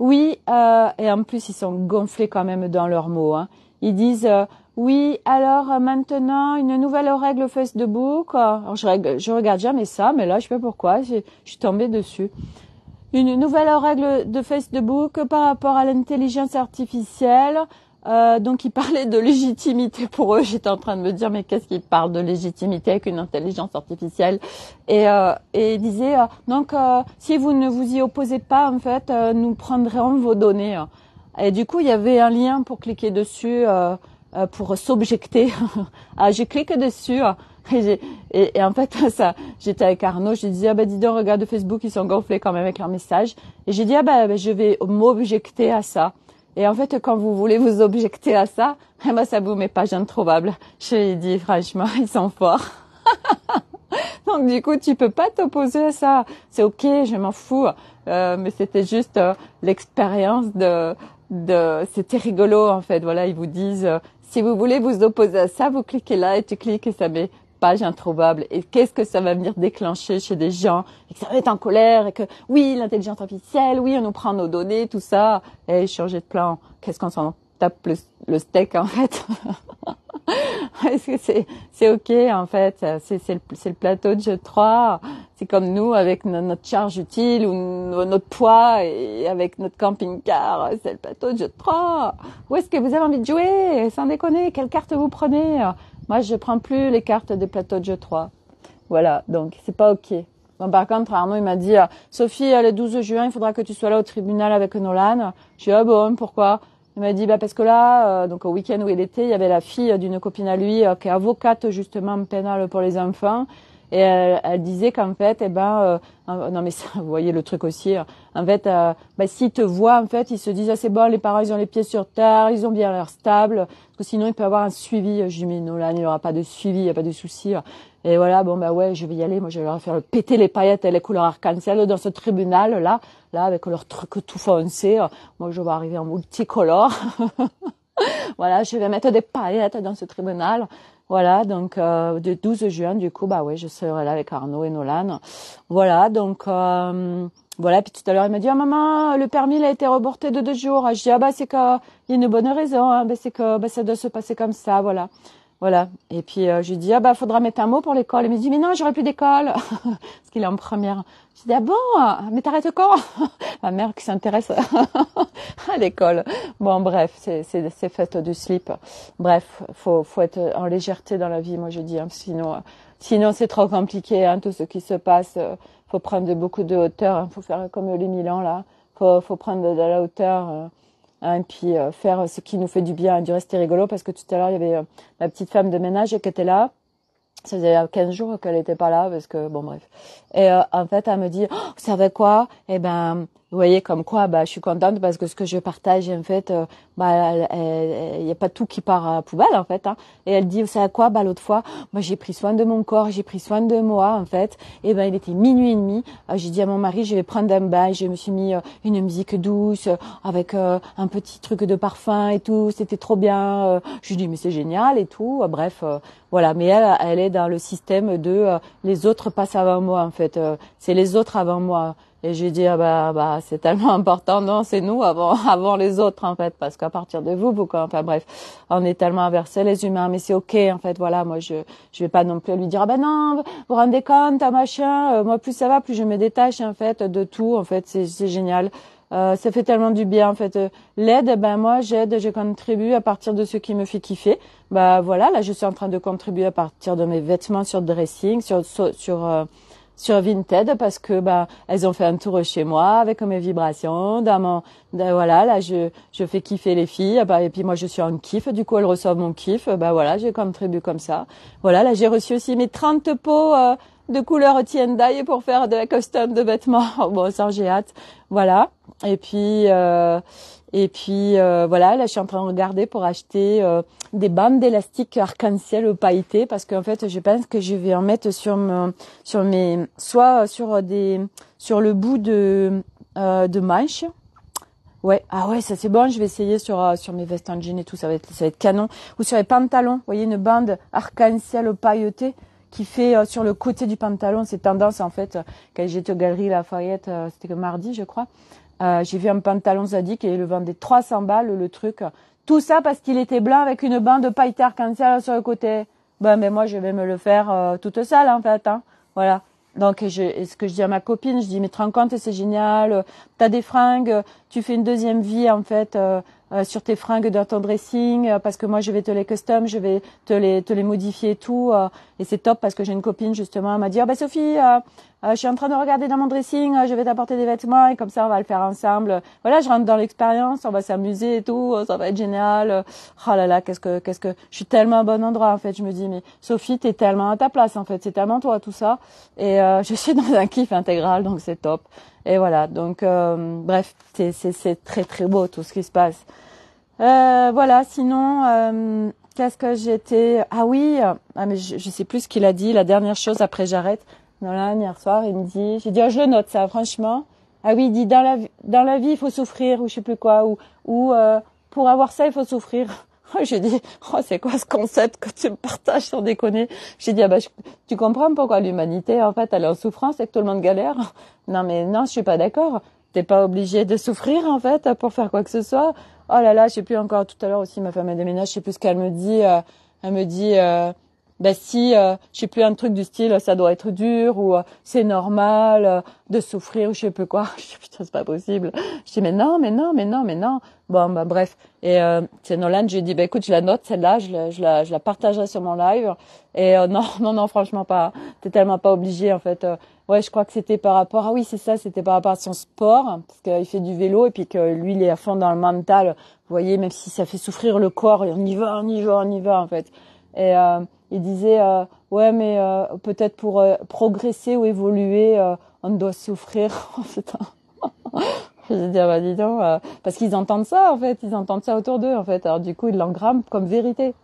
Oui, euh, et en plus, ils sont gonflés quand même dans leurs mots. Hein. Ils disent... Euh, oui, alors euh, maintenant, une nouvelle règle Facebook. Alors, je, je regarde jamais ça, mais là, je sais pas pourquoi, je, suis tombée dessus. Une nouvelle règle de Facebook par rapport à l'intelligence artificielle. Euh, donc, il parlait de légitimité pour eux. [laughs] J'étais en train de me dire, mais qu'est-ce qu'ils parlent de légitimité avec une intelligence artificielle Et, euh, et euh, donc, si vous ne vous y opposez pas, en fait, nous prendrons vos données. Et du coup, il y avait un lien pour cliquer dessus. Euh, pour s'objecter. ah, [laughs] j'ai cliqué dessus. Hein, et, en fait, [laughs] ça, j'étais avec Arnaud, Je disais ah ben, dis donc, regarde Facebook, ils sont gonflés quand même avec leur message. Et j'ai dit, ah ben, je vais m'objecter à ça. Et en fait, quand vous voulez vous objecter à ça, eh ben, ça vous met page introuvable. lui dit, franchement, [laughs] ils sont forts. Donc, du coup, tu peux pas t'opposer à ça. C'est ok, je m'en fous. Euh, mais c'était juste euh, l'expérience de, de, c'était rigolo en fait. Voilà, ils vous disent euh, si vous voulez vous opposer à ça, vous cliquez là et tu cliques et ça met page introuvable. Et qu'est-ce que ça va venir déclencher chez des gens et que ça va être en colère et que oui l'intelligence officielle oui on nous prend nos données, tout ça. Et eh, changer de plan. Qu'est-ce qu'on s'en tape le, le steak en fait [laughs] [laughs] Est-ce que c'est c'est ok en fait C'est c'est le, plateau de jeu 3. C'est comme nous avec notre charge utile ou notre poids et avec notre camping-car. C'est le plateau de jeu 3. Où est-ce que vous avez envie de jouer Sans déconner, quelle carte vous prenez Moi, je prends plus les cartes des plateau de jeu 3. Voilà, donc c'est pas ok. Bon, par contre, Arnaud, il m'a dit, euh, Sophie, euh, le 12 juin, il faudra que tu sois là au tribunal avec Nolan. Je dis, ah bon, pourquoi? Il m'a dit bah parce que là, euh, donc au week-end où il était, il y avait la fille d'une copine à lui euh, qui est avocate justement pénale pour les enfants et elle, disait qu'en fait, eh ben, euh, non mais vous voyez le truc aussi. Hein. En fait, euh, bah, s'ils te voient, en fait, ils se disent ah c'est bon, les parents ils ont les pieds sur terre, ils ont bien l'air stable, parce que sinon il peut avoir un suivi. Je dis mais non là, il n'y aura pas de suivi, il n'y a pas de souci. Hein. Et voilà, bon bah ouais, je vais y aller. Moi, je vais leur faire péter les paillettes et les couleurs arc-en-ciel dans ce tribunal là, là avec leur truc tout foncé. Hein. Moi, je vais arriver en multicolore. [laughs] voilà, je vais mettre des paillettes dans ce tribunal. Voilà, donc euh, de 12 juin, du coup, bah ouais, je serai là avec Arnaud et Nolan. Voilà, donc euh, voilà. Puis tout à l'heure, il m'a dit, ah maman, le permis il a été reporté de deux jours. Ah, je dis ah bah c'est qu'il y a une bonne raison, hein. bah, c'est que bah, ça doit se passer comme ça, voilà. Voilà. Et puis euh, je lui dis ah bah faudra mettre un mot pour l'école. Il me dit mais non j'aurai plus d'école [laughs] parce qu'il est en première. Je dis ah bon mais t'arrêtes quand [laughs] Ma mère qui s'intéresse [laughs] à l'école. Bon bref c'est c'est c'est fait du slip. Bref faut faut être en légèreté dans la vie moi je dis hein. sinon sinon c'est trop compliqué hein, tout ce qui se passe. faut prendre beaucoup de hauteur. Hein. faut faire comme les Milan là. Faut faut prendre de la hauteur. Euh. Hein, et puis euh, faire ce qui nous fait du bien. Du reste, rigolo parce que tout à l'heure, il y avait euh, ma petite femme de ménage qui était là. Ça faisait 15 jours qu'elle n'était pas là parce que, bon, bref. Et euh, en fait, elle me dit, oh, vous savez quoi Eh ben, vous voyez comme quoi, bah, je suis contente parce que ce que je partage, en fait, euh, bah, il n'y a pas tout qui part à poubelle, en fait. Hein. Et elle dit, vous à quoi bah, L'autre fois, moi, j'ai pris soin de mon corps, j'ai pris soin de moi, en fait. Et ben, il était minuit et demi. Euh, j'ai dit à mon mari, je vais prendre un bain. Je me suis mis euh, une musique douce avec un petit truc de parfum et tout. C'était trop bien. je lui ai mais c'est génial et tout. bref, voilà. Mais elle, elle est dans le système de les autres passent avant moi, en fait. c'est les autres avant moi. Et je lui ah bah bah c'est tellement [laughs] important non c'est nous avant avant les autres en fait parce qu'à partir de vous pourquoi enfin bref on est tellement inversés, les humains mais c'est ok en fait voilà moi je je vais pas non plus lui dire ah ben non vous rendez compte un machin euh, moi plus ça va plus je me détache en fait de tout en fait c'est génial euh, ça fait tellement du bien en fait. Euh, l'aide, eh ben moi j'aide, je contribue à partir de ce qui me fait kiffer. ben, voilà, là je suis en train de contribuer à partir de mes vêtements sur dressing, sur sur, sur Vinted parce que bah elles ont fait un tour chez moi avec mes vibrations dans mon voilà là je je fais kiffer les filles bah, et puis moi je suis en kiff du coup elles reçoivent mon kiff bah voilà j'ai contribué comme ça voilà là j'ai reçu aussi mes 30 pots euh, de couleur Tiendai pour faire de la costume de vêtements [laughs] bon ça j'ai hâte voilà et puis euh, et puis euh, voilà, là je suis en train de regarder pour acheter euh, des bandes d'élastique arc-en-ciel pailletées. parce qu'en fait je pense que je vais en mettre sur mes soit sur des sur le bout de euh, de manche. Ouais, ah ouais, ça c'est bon, je vais essayer sur mes vestes en jean et tout, ça va être ça va être canon ou sur les pantalons, vous voyez une bande arc-en-ciel pailletée qui fait euh, sur le côté du pantalon, c'est tendance en fait. Quand j'étais galerie la Lafayette, euh, c'était que mardi, je crois, euh, j'ai vu un pantalon Zadik et il le vendait 300 balles le truc. Tout ça parce qu'il était blanc avec une bande de arc-en-ciel sur le côté. Ben mais moi je vais me le faire toute seule en fait. Hein. Voilà. Donc, ce que je dis à ma copine, je dis, mais te rends compte, c'est génial, t'as des fringues, tu fais une deuxième vie, en fait, euh, sur tes fringues dans ton dressing euh, parce que moi je vais te les custom, je vais te les te les modifier et tout euh, et c'est top parce que j'ai une copine justement elle m'a dit ah, bah Sophie je suis en train de regarder dans mon dressing, je vais t'apporter des vêtements et comme ça on va le faire ensemble. Voilà, je rentre dans l'expérience, on va s'amuser et tout, ça va être génial. Oh là là, qu'est-ce que qu'est-ce que je suis tellement à bon endroit en fait, je me dis mais Sophie, es tellement à ta place en fait, c'est tellement toi tout ça et [laughs] je suis dans un kiff intégral donc c'est top. Et voilà, donc euh, bref, c'est très très beau tout ce qui se passe. Euh, voilà, sinon, euh, qu'est-ce que j'étais Ah oui, euh, ah, mais je, ne sais plus ce qu'il a dit. La dernière chose après j'arrête. Non, la hier soir, il me dit, j'ai dit, ah, je le note ça, franchement. Ah oui, il dit dans la dans la vie il faut souffrir ou je sais plus quoi ou ou pour avoir ça il faut souffrir. [laughs] J'ai dit, oh, c'est quoi ce concept que tu me partages sans déconner J'ai dit, ah bah, tu comprends pourquoi l'humanité, en fait, elle est en souffrance et que tout le monde galère [laughs] Non, mais non, je suis pas d'accord. T'es pas obligé de souffrir, en fait, pour faire quoi que ce soit. Oh là là, je sais plus encore, tout à l'heure aussi, ma femme a déménagé, je sais plus ce qu'elle me dit. Euh, elle me dit... Euh, ben si euh, je sais plus un truc du style ça doit être dur ou euh, c'est normal euh, de souffrir ou je sais plus quoi [laughs] je dis putain c'est pas possible je dis mais non mais non mais non mais non bon bah bref et euh, c'est Nolan je lui dis ben écoute je la note celle-là je la, je la partagerai sur mon live et [laughs] non non non franchement pas t'es tellement pas obligé en fait ouais je crois que c'était par rapport ah oui c'est ça c'était par rapport à son sport parce qu'il fait du vélo et puis que lui il est à fond dans le mental vous voyez même si ça fait souffrir le corps on y va on y va on y va en fait et il disait euh, ouais mais euh, peut-être pour euh, progresser ou évoluer on doit souffrir [laughs] [laughs] je dis bah dis parce qu'ils entendent ça en fait ils entendent ça autour d'eux en fait alors du coup ils l'engramment comme vérité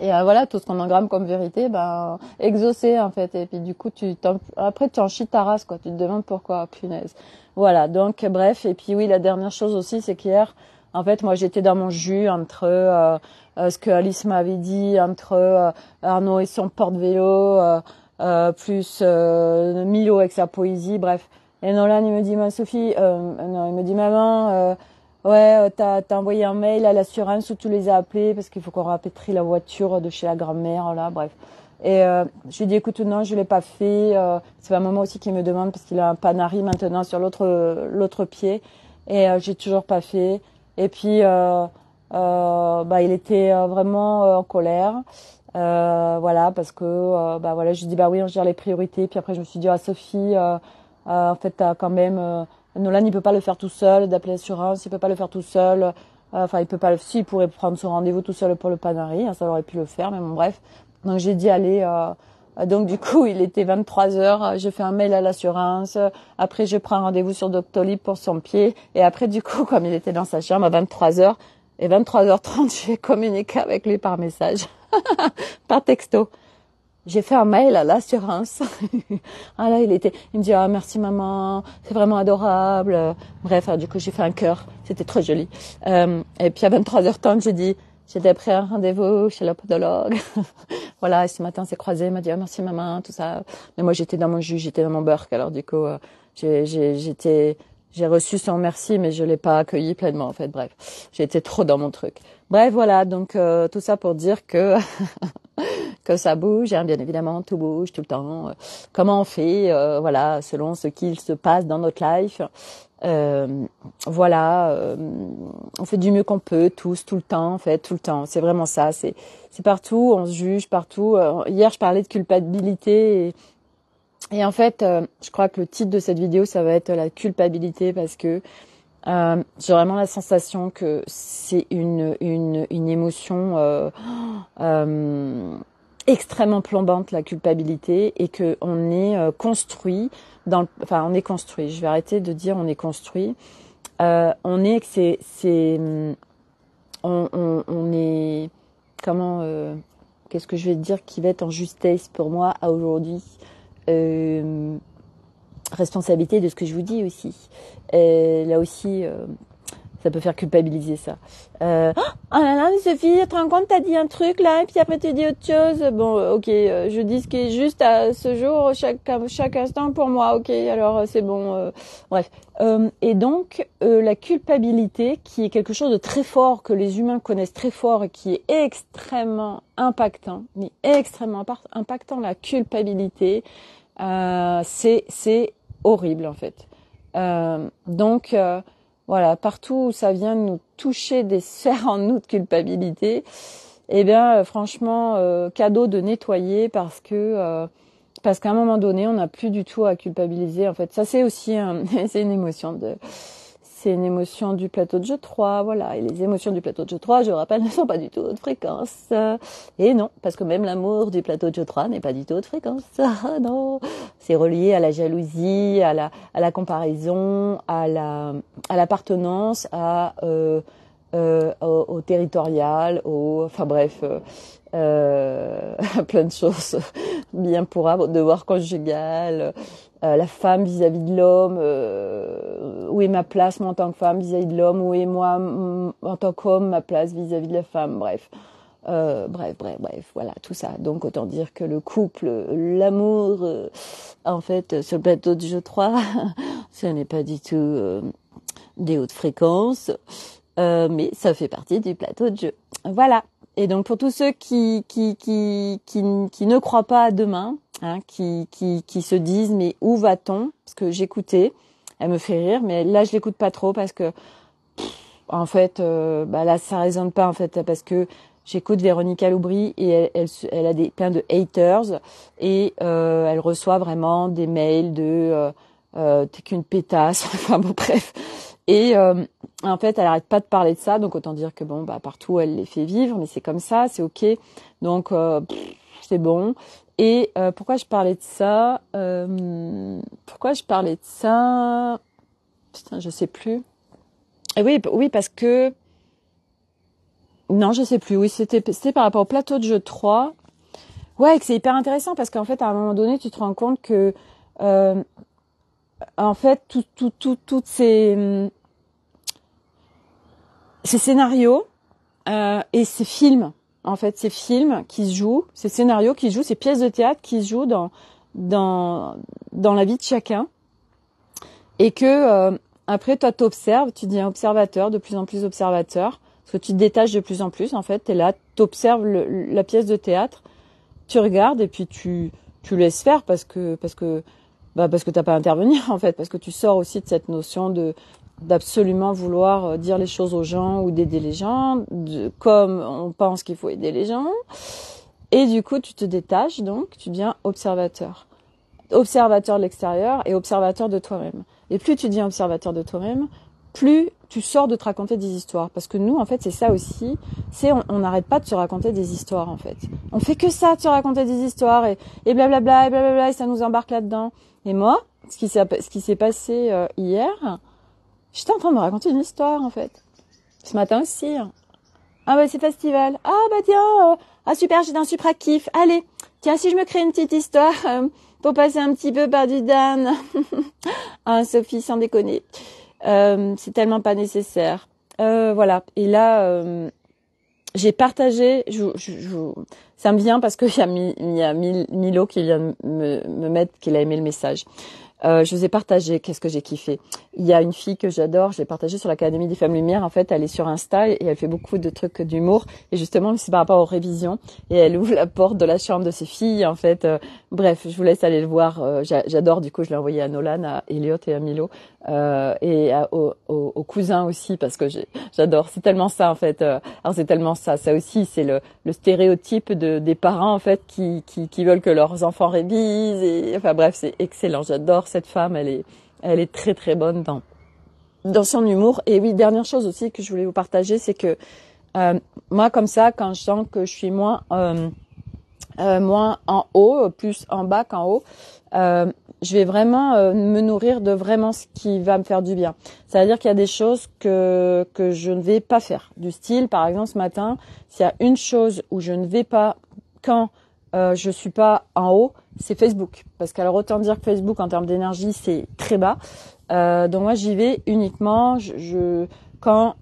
et voilà tout ce qu'on engramme comme vérité ben exaucé en fait et puis du coup tu après tu en chies ta race quoi tu te demandes pourquoi punaise voilà donc bref et puis oui la dernière chose aussi c'est qu'hier en fait moi j'étais dans mon jus entre euh, ce que Alice m'avait dit entre euh, Arnaud et son porte-vélo, euh, plus Milo avec sa poésie, bref. Et Nolan, il me dit, ma Sophie, non, il me dit, maman, ouais, t'as envoyé un mail à l'assurance où tu les as appelés parce qu'il faut qu'on rapétrie la voiture de chez la grand-mère, là, bref. Et euh, je lui ai dit, écoute, non, je l'ai pas fait. c'est ma maman aussi qui me demande parce qu'il a un panari maintenant sur l'autre l'autre pied. Et euh, j'ai toujours pas fait. Et puis, euh, bah, il était euh, vraiment euh, en colère. voilà, parce que bah voilà, je dis bah oui, on gère les priorités. Puis après, je me suis dit à ah, Sophie, en fait, quand même Nolan, il peut pas le faire tout seul, d'appeler l'assurance, il peut pas le faire tout seul. Enfin, il peut pas le. Si, il pourrait prendre son rendez-vous tout seul pour le panari, hein, ça aurait pu le faire, mais bon, bref. Donc j'ai dit allez. donc du coup, il était 23 heures. Je fais un mail à l'assurance. Après, je prends rendez-vous sur Doctolib pour son pied. Et après, du coup, [laughs] comme il était dans sa chambre à 23 heures, et 23h30, [laughs] j'ai communiqué avec lui par message, [laughs] par texto. J'ai fait un mail à l'assurance. [laughs] ah là, il était, il me dit, ah, merci maman, c'est vraiment adorable. Bref, ah, du coup, j'ai fait un cœur. C'était trop joli. Euh, et puis à 23h30, j'ai dit, j'étais pris un rendez-vous chez le voilà, et ce matin, c'est croisé, il m'a dit, ah, merci maman, tout ça. Mais moi, j'étais dans mon jus, j'étais dans mon beurre. Alors, du coup, euh, j'étais, j'ai reçu son merci, mais je l'ai pas accueilli pleinement en fait. Bref, j'ai été trop dans mon truc. Bref, voilà. Donc euh, tout ça pour dire que [laughs] que ça bouge. Hein, bien évidemment, tout bouge tout le temps. Euh, comment on fait euh, Voilà, selon ce qu'il se passe dans notre life. voilà, on fait du mieux qu'on peut, tous, tout le temps, en fait, tout le temps. C'est vraiment ça. C'est c'est partout. On se juge partout. hier, je parlais de culpabilité. Et en fait, euh, je crois que le titre de cette vidéo, ça va être la culpabilité parce que euh, j'ai vraiment la sensation que c'est une, une, une émotion euh, extrêmement plombante, la culpabilité, et qu'on on est construit dans, enfin, on est construit. Je vais arrêter de dire on est construit. on est c'est, c'est, on, on, est, comment, qu'est-ce que je vais dire qui va être en justesse pour moi à aujourd'hui? Euh, responsabilité de ce que je vous dis aussi. Euh, là aussi, euh, ça peut faire culpabiliser ça. Euh, oh ah là là, Sophie, tu te rends compte, t'as dit un truc là, et puis après tu dis autre chose. Bon, euh, ok, euh, je dis ce qui est juste à ce jour, chaque, chaque instant pour moi, ok, alors euh, c'est bon. bref. et donc, la culpabilité, qui est quelque chose de très fort, que les humains connaissent très fort et qui est extrêmement impactant, mais extrêmement impactant, la culpabilité, c'est horrible en fait. donc, voilà, partout où ça vient nous toucher des sphères en nous de culpabilité, eh bien euh, franchement, euh, cadeau de nettoyer parce que euh, parce qu'à un moment donné, on n'a plus du tout à culpabiliser. En fait, ça c'est aussi [laughs] c'est une émotion de c'est une émotion du plateau de jeu 3, voilà. Et les émotions du plateau de jeu 3, je rappelle, [laughs] ne sont pas du tout de fréquence. Euh, et non, parce que même l'amour du plateau de jeu 3 n'est pas du tout de fréquence. [laughs] Ah non, c'est relié à la jalousie, à la, à la comparaison, à la, à l'appartenance, à euh, euh, au, territorial, au, enfin bref, euh, euh [laughs] plein de choses [laughs] bien pour devoir conjugal, euh, la femme vis-à-vis de l'homme, où est ma place moi en tant que femme vis-à-vis de l'homme, où est moi en tant qu'homme ma place vis-à-vis de la femme, bref. bref, bref, bref, voilà, tout ça. Donc autant dire que le couple, l'amour, en fait, sur le plateau de jeu 3, ce n'est pas du tout des hautes fréquences. Euh, mais ça fait partie du plateau de jeu. Voilà. Et donc pour tous ceux qui qui qui qui, qui ne croient pas à demain, hein, qui qui qui se disent mais où va-t-on Parce que j'écoutais, elle me fait rire, mais là je l'écoute pas trop parce que en fait euh, bah là ça résonne pas en fait parce que j'écoute Véronique Aloubry et elle, elle, elle, a des, plein de haters et euh, elle reçoit vraiment des mails de t'es qu'une pétasse, [laughs] enfin bon bref, et euh, en fait, elle n'arrête pas de parler de ça, donc autant dire que bon, bah partout elle les fait vivre, mais c'est comme ça, c'est ok. Donc euh, c'est bon. Et euh, pourquoi je parlais de ça Pourquoi je parlais de ça Putain, je sais plus. Et oui, oui, parce que non, je sais plus. Oui, c'était par rapport au plateau de jeu 3. Ouais, que c'est hyper intéressant parce qu'en fait, à un moment donné, tu te rends compte que en fait, tout, toutes ces ces scénarios euh, et ces films, en fait, ces films qui se jouent, ces scénarios qui se jouent, ces pièces de théâtre qui se jouent dans dans dans la vie de chacun, et que euh, après toi t'observes, tu deviens observateur, de plus en plus observateur, parce que tu te détaches de plus en plus, en fait, t'es là, t'observes la pièce de théâtre, tu regardes et puis tu tu laisses faire parce que parce que bah parce que t'as pas à intervenir [laughs] en fait parce que tu sors aussi de cette notion de d'absolument vouloir euh, dire les choses aux gens ou d'aider les gens, comme on pense qu'il faut aider les gens. Et du coup, tu te détaches, donc tu deviens observateur. Observateur de l'extérieur et observateur de toi-même. Et plus tu deviens observateur de toi-même, plus tu sors de te raconter des histoires. Parce que nous, en fait, c'est ça aussi. C'est on n'arrête pas de se raconter des histoires, en fait. On fait que ça, de se raconter des histoires et, et blablabla, et blablabla, et ça nous embarque là-dedans. Et moi, ce qui s'est, passé euh, hier, J'étais en train de me raconter une histoire en fait. Ce matin aussi. Hein. Ah bah c'est festival. Ah bah tiens, ah super, j'ai un supra kiff. Allez, tiens si je me crée une petite histoire [laughs] euh, pour passer un petit peu par du Dan. [laughs] Ah, Sophie, sans déconner, euh, c'est tellement pas nécessaire. voilà. Et là, j'ai partagé. ça me vient parce qu'il [laughs] y a, Milo qui vient me, me mettre qu'il a aimé le message. je vous ai partagé. Qu'est-ce que j'ai kiffé il y a une fille que j'adore, j'ai partagé sur l'Académie des Femmes Lumières. En fait, elle est sur Insta et elle fait beaucoup de trucs d'humour. Et justement, c'est par rapport aux révisions. Et elle ouvre la porte de la chambre de ses filles. En fait, euh, bref, je vous laisse aller le voir. Euh, j'adore. Du coup, je l'ai envoyé à Nolan, à Elliot et à Milo euh, et aux, cousins aussi parce que j'adore. C'est tellement ça en fait. Euh, alors c'est tellement ça. Ça aussi, c'est le, le, stéréotype de, des parents en fait qui, qui, qui veulent que leurs enfants révisent. Et, enfin bref, c'est excellent. J'adore cette femme. Elle est elle est très très bonne dans dans son humour. Et oui, dernière chose aussi que je voulais vous partager, c'est que euh, moi comme ça, quand je sens que je suis moins euh, euh, moins en haut, plus en bas qu'en haut, je vais vraiment me nourrir de vraiment ce qui va me faire du bien. cest à dire qu'il y a des choses que que je ne vais pas faire. Du style, par exemple, ce matin, s'il y a une chose où je ne vais pas quand euh, je suis pas en haut, c'est Facebook. Parce qu'alors autant dire que Facebook en termes d'énergie c'est très bas. Euh, donc moi j'y vais uniquement je, je, quand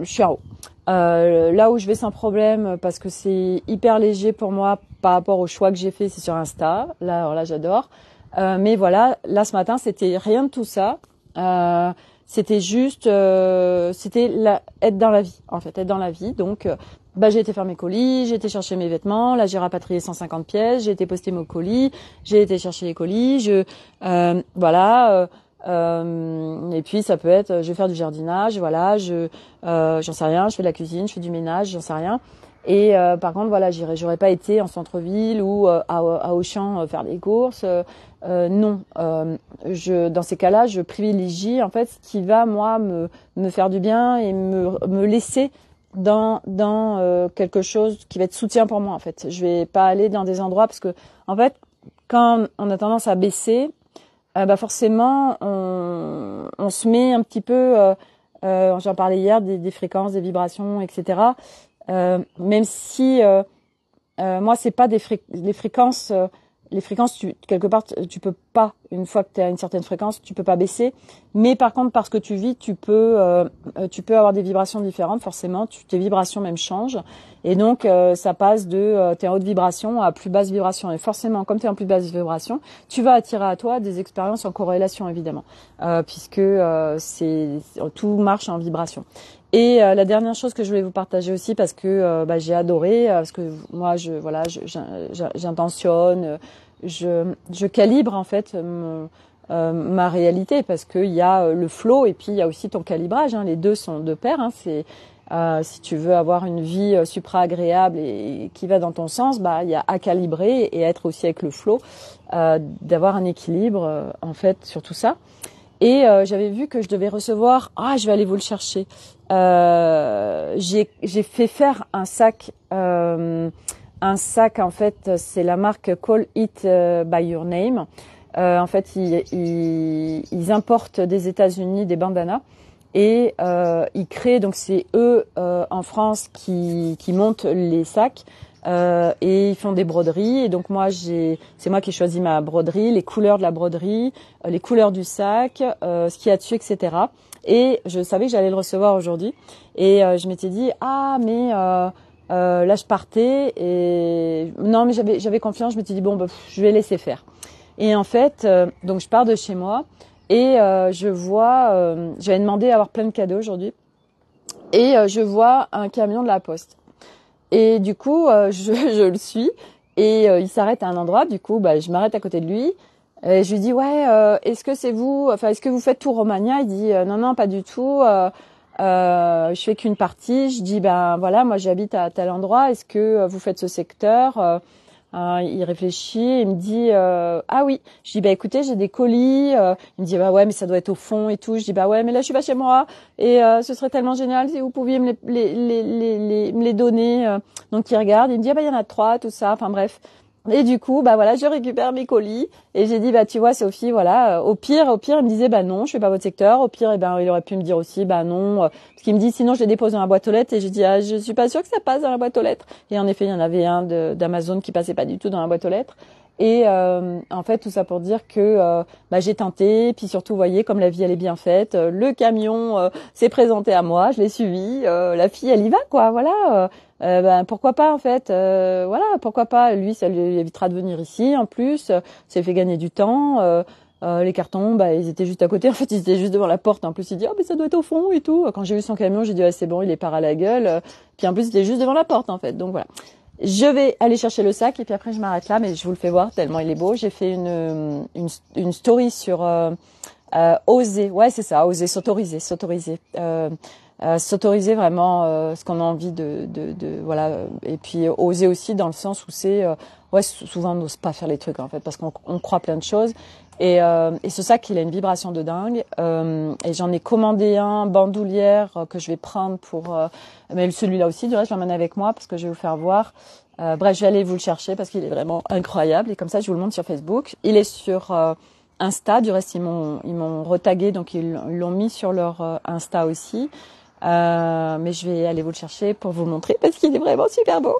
je suis en haut. Euh, là où je vais sans problème parce que c'est hyper léger pour moi par rapport au choix que j'ai fait, c'est sur Insta. Là, alors là j'adore. Euh, mais voilà, là ce matin c'était rien de tout ça. Euh, c'était juste, euh, c'était être dans la vie, en fait, être dans la vie. Donc, euh, bah, j'ai été faire mes colis, j'ai été chercher mes vêtements, là j'ai rapatrié 150 pièces, j'ai été poster mes colis, j'ai été chercher les colis, je, euh, voilà. et puis ça peut être, je vais faire du jardinage, voilà, je, j'en sais rien, je fais de la cuisine, je fais du ménage, j'en sais rien. Et par contre, voilà, j'irai, j'aurais pas été en centre-ville ou à, Auchan faire des courses. Euh, non. Euh, je, dans ces cas-là, je privilégie en fait ce qui va moi me, faire du bien et me, laisser dans dans euh, quelque chose qui va être soutien pour moi en fait. Je vais pas aller dans des endroits parce que en fait, quand on a tendance à baisser, bah forcément on, on, se met un petit peu. J'en parlais hier des, des, fréquences, des vibrations, etc. même si moi c'est pas des fréquences les fréquences, tu, quelque part, tu peux pas, une fois que tu es à une certaine fréquence, tu peux pas baisser. Mais par contre, parce que tu vis, tu peux, euh, euh, tu peux avoir des vibrations différentes. Forcément, tes vibrations même changent. Et donc, euh, ça passe de euh, t'es hautes haute vibration à plus basse vibration. Et forcément, comme tu es en plus basse vibration, tu vas attirer à toi des expériences en corrélation, évidemment, puisque c'est tout marche en vibration. Et euh, la dernière chose que je voulais vous partager aussi parce que euh, bah, j'ai adoré, euh, parce que moi je voilà, j'intentionne, je, je, calibre en fait ma réalité parce qu'il y a le flow et puis il y a aussi ton calibrage. Hein. les deux sont de pair. Hein. c'est si tu veux avoir une vie supra agréable et, qui va dans ton sens, bah il y a à calibrer et être aussi avec le flow, d'avoir un équilibre en fait sur tout ça. Et euh, j'avais vu que je devais recevoir, ah, je vais aller vous le chercher. Euh, j'ai fait faire un sac, euh, un sac en fait, c'est la marque Call It euh, by Your Name. Euh, en fait, ils, ils, importent des États-Unis des bandanas et ils créent donc c'est eux en France qui, qui montent les sacs. Euh, et ils font des broderies. Et donc moi, j'ai, c'est moi qui ai choisi ma broderie, les couleurs de la broderie, euh, les couleurs du sac, euh, ce qu'il y a dessus, etc. Et je savais que j'allais le recevoir aujourd'hui. Et je m'étais dit ah mais là je partais et non mais j'avais j'avais confiance. Je suis dit bon bah, je vais laisser faire. Et en fait donc je pars de chez moi et je vois j'avais demandé à avoir plein de cadeaux aujourd'hui et je vois un camion de la poste. Et du coup, euh, [laughs] je, je, le suis et euh, il s'arrête à un endroit. Du coup, bah, je m'arrête à côté de lui. Et je lui dis ouais, euh, est-ce que c'est vous Enfin, est-ce que vous faites tout Romagna Il dit non, non, pas du tout. je fais qu'une partie. Je dis ben voilà, moi j'habite à tel endroit. Est-ce que vous faites ce secteur euh, il réfléchit, il me dit euh, ah oui. Je dis bah écoutez j'ai des colis. Euh, il me dit bah ouais mais ça doit être au fond et tout. Je dis bah ouais mais là je suis pas chez moi et ce serait tellement génial si vous pouviez me les, les, les, les me les donner. Donc il regarde, il me dit ah bah il y en a trois tout ça. Enfin bref. Et du coup, bah voilà, je récupère mes colis et j'ai dit bah tu vois Sophie, voilà, euh, au pire, au pire, il me disait bah non, je suis pas votre secteur. Au pire, et eh ben il aurait pu me dire aussi bah non, euh, parce qu'il me dit sinon je les dépose dans la boîte aux lettres et je dis, ah je suis pas sûre que ça passe dans la boîte aux lettres. Et en effet, il y en avait un d'Amazon qui passait pas du tout dans la boîte aux lettres. Et euh, en fait, tout ça pour dire que euh, bah, j'ai tenté, puis surtout, vous voyez, comme la vie, elle est bien faite, euh, le camion s'est présenté à moi, je l'ai suivi, la fille, elle y va, quoi, voilà. ben, pourquoi pas, en fait, voilà, pourquoi pas. Lui, ça lui évitera de venir ici, en plus, ça fait gagner du temps. les cartons, bah, ils étaient juste à côté. [laughs] En fait, ils étaient juste devant la porte. En plus, il dit, oh, mais ça doit être au fond et tout. Quand j'ai vu son camion, j'ai dit, ah, c'est bon, il est par à la gueule. Puis en plus, il était juste devant la porte, en fait. Donc voilà. Je vais aller chercher le sac et puis après je m'arrête là, mais je vous le fais voir tellement il est beau. J'ai fait une, euh, une, une, story sur euh, euh, oser, ouais c'est ça, oser, s'autoriser, s'autoriser, euh, s'autoriser vraiment ce qu'on a envie de, de, de, voilà, et puis oser aussi dans le sens où c'est, ouais souvent on n'ose pas faire les trucs en fait parce qu'on on croit plein de choses et, euh, et, ce sac, il a une vibration de dingue. Euh, et j'en ai commandé un bandoulière euh, que je vais prendre pour. Euh, mais celui-là aussi, du reste, je l'emmène avec moi parce que je vais vous faire voir. bref, je vais aller vous le chercher parce qu'il est vraiment incroyable. Et comme ça, je vous le montre sur Facebook. Il est sur Insta. Du reste, ils m'ont ils m'ont retagué, donc ils l'ont mis sur leur Insta aussi. mais je vais aller vous le chercher pour vous montrer parce qu'il est vraiment super beau.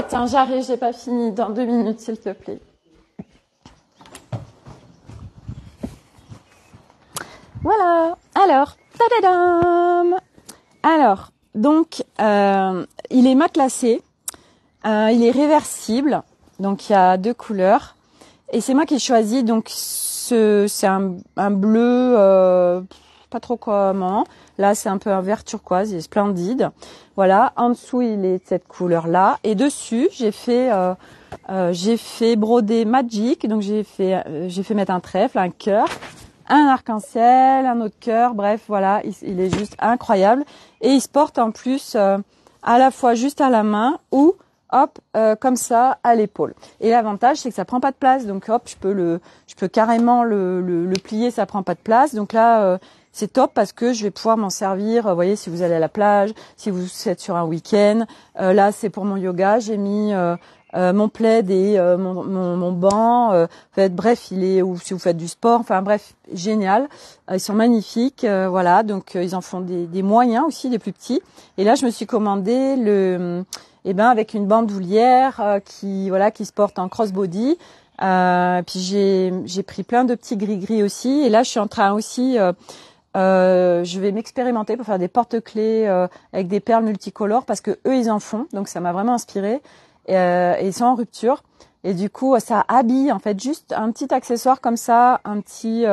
Attends, hein, j'arrive, j'ai pas fini. Dans deux minutes, s'il te plaît. Voilà. Alors, tadadam Alors, donc, euh, il est matelassé. Euh, il est réversible. Donc, il y a deux couleurs. Et c'est moi qui ai choisi. Donc, c'est un, bleu. Euh, pas trop comment. Là, c'est un peu un vert turquoise, il est splendide. Voilà, en dessous, il est de cette couleur-là. Et dessus, j'ai fait, euh, euh, j'ai fait broder Magic. Donc, j'ai fait, euh, j'ai fait mettre un trèfle, un cœur, un arc-en-ciel, un autre cœur. Bref, voilà, il, est juste incroyable. Et il se porte en plus à la fois juste à la main ou hop, euh, comme ça, à l'épaule. Et l'avantage, c'est que ça prend pas de place. Donc hop, je peux le, je peux carrément le, le, plier, ça prend pas de place. Donc là, euh, c'est top parce que je vais pouvoir m'en servir. Vous euh, voyez, si vous allez à la plage, si vous êtes sur un week-end, là, c'est pour mon yoga. J'ai mis mon plaid et mon, mon, banc. bref, il est ou si vous faites du sport, enfin bref, génial. ils sont magnifiques, voilà. Donc ils en font des, des moyens aussi, des plus petits. Et là, je me suis commandé le et eh ben avec une bandoulière euh, qui voilà qui se porte en crossbody. Euh, puis j'ai j'ai pris plein de petits gris gris aussi. Et là, je suis en train aussi euh, euh je vais m'expérimenter pour faire des porte-clés avec des perles multicolores parce que eux ils en font, donc ça m'a vraiment inspiré. euh, et, ils sont en rupture. Et du coup, ça habille en fait juste un petit accessoire comme ça, un petit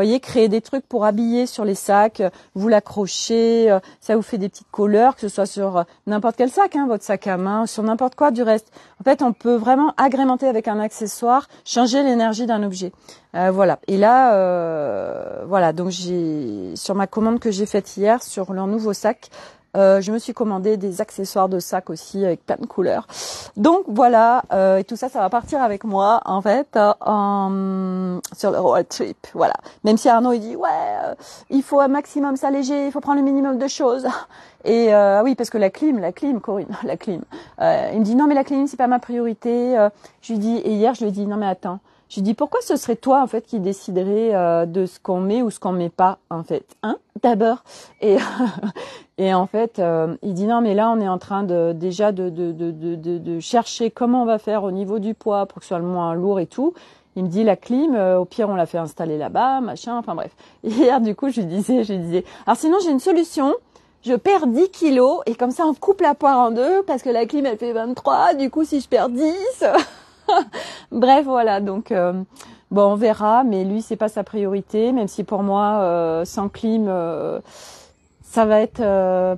vous voyez, créer des trucs pour habiller sur les sacs, euh, vous l'accrochez, euh, ça vous fait des petites couleurs, que ce soit sur euh, n'importe quel sac, hein, votre sac à main, sur n'importe quoi du reste. En fait, on peut vraiment agrémenter avec un accessoire, changer l'énergie d'un objet. voilà. Et là, voilà. Donc j'ai sur ma commande que j'ai faite hier sur leur nouveau sac, euh, je me suis commandé des accessoires de sac aussi avec plein de couleurs. Donc voilà, euh, et tout ça, ça va partir avec moi en fait sur le road trip. Voilà. Même si Arnaud il dit ouais, euh, il faut un maximum s'alléger, il faut prendre le minimum de choses. [laughs] Et euh, oui, parce que la clim, la clim, Corinne, [laughs] la clim. Euh, il me dit non mais la clim c'est pas ma priorité. je lui dis et hier je lui dis, non mais attends. Je dis pourquoi ce serait toi en fait qui déciderait euh, de ce qu'on met ou ce qu'on met pas en fait, hein D'abord. Et [laughs] et en fait, euh, il dit non mais là on est en train de déjà de de, de de, chercher comment on va faire au niveau du poids pour que ce soit le moins lourd et tout. Il me dit la clim, euh, au pire on l'a fait installer là-bas, machin, enfin bref. [laughs] Hier du coup je disais, je disais, alors sinon j'ai une solution, je perds 10 kilos et comme ça on coupe la poire en deux parce que la clim elle fait 23, du coup si je perds 10... [laughs] [laughs] Bref, voilà. Donc euh, bon, on verra. Mais lui, c'est pas sa priorité. Même si pour moi, euh, sans clim euh, ça va être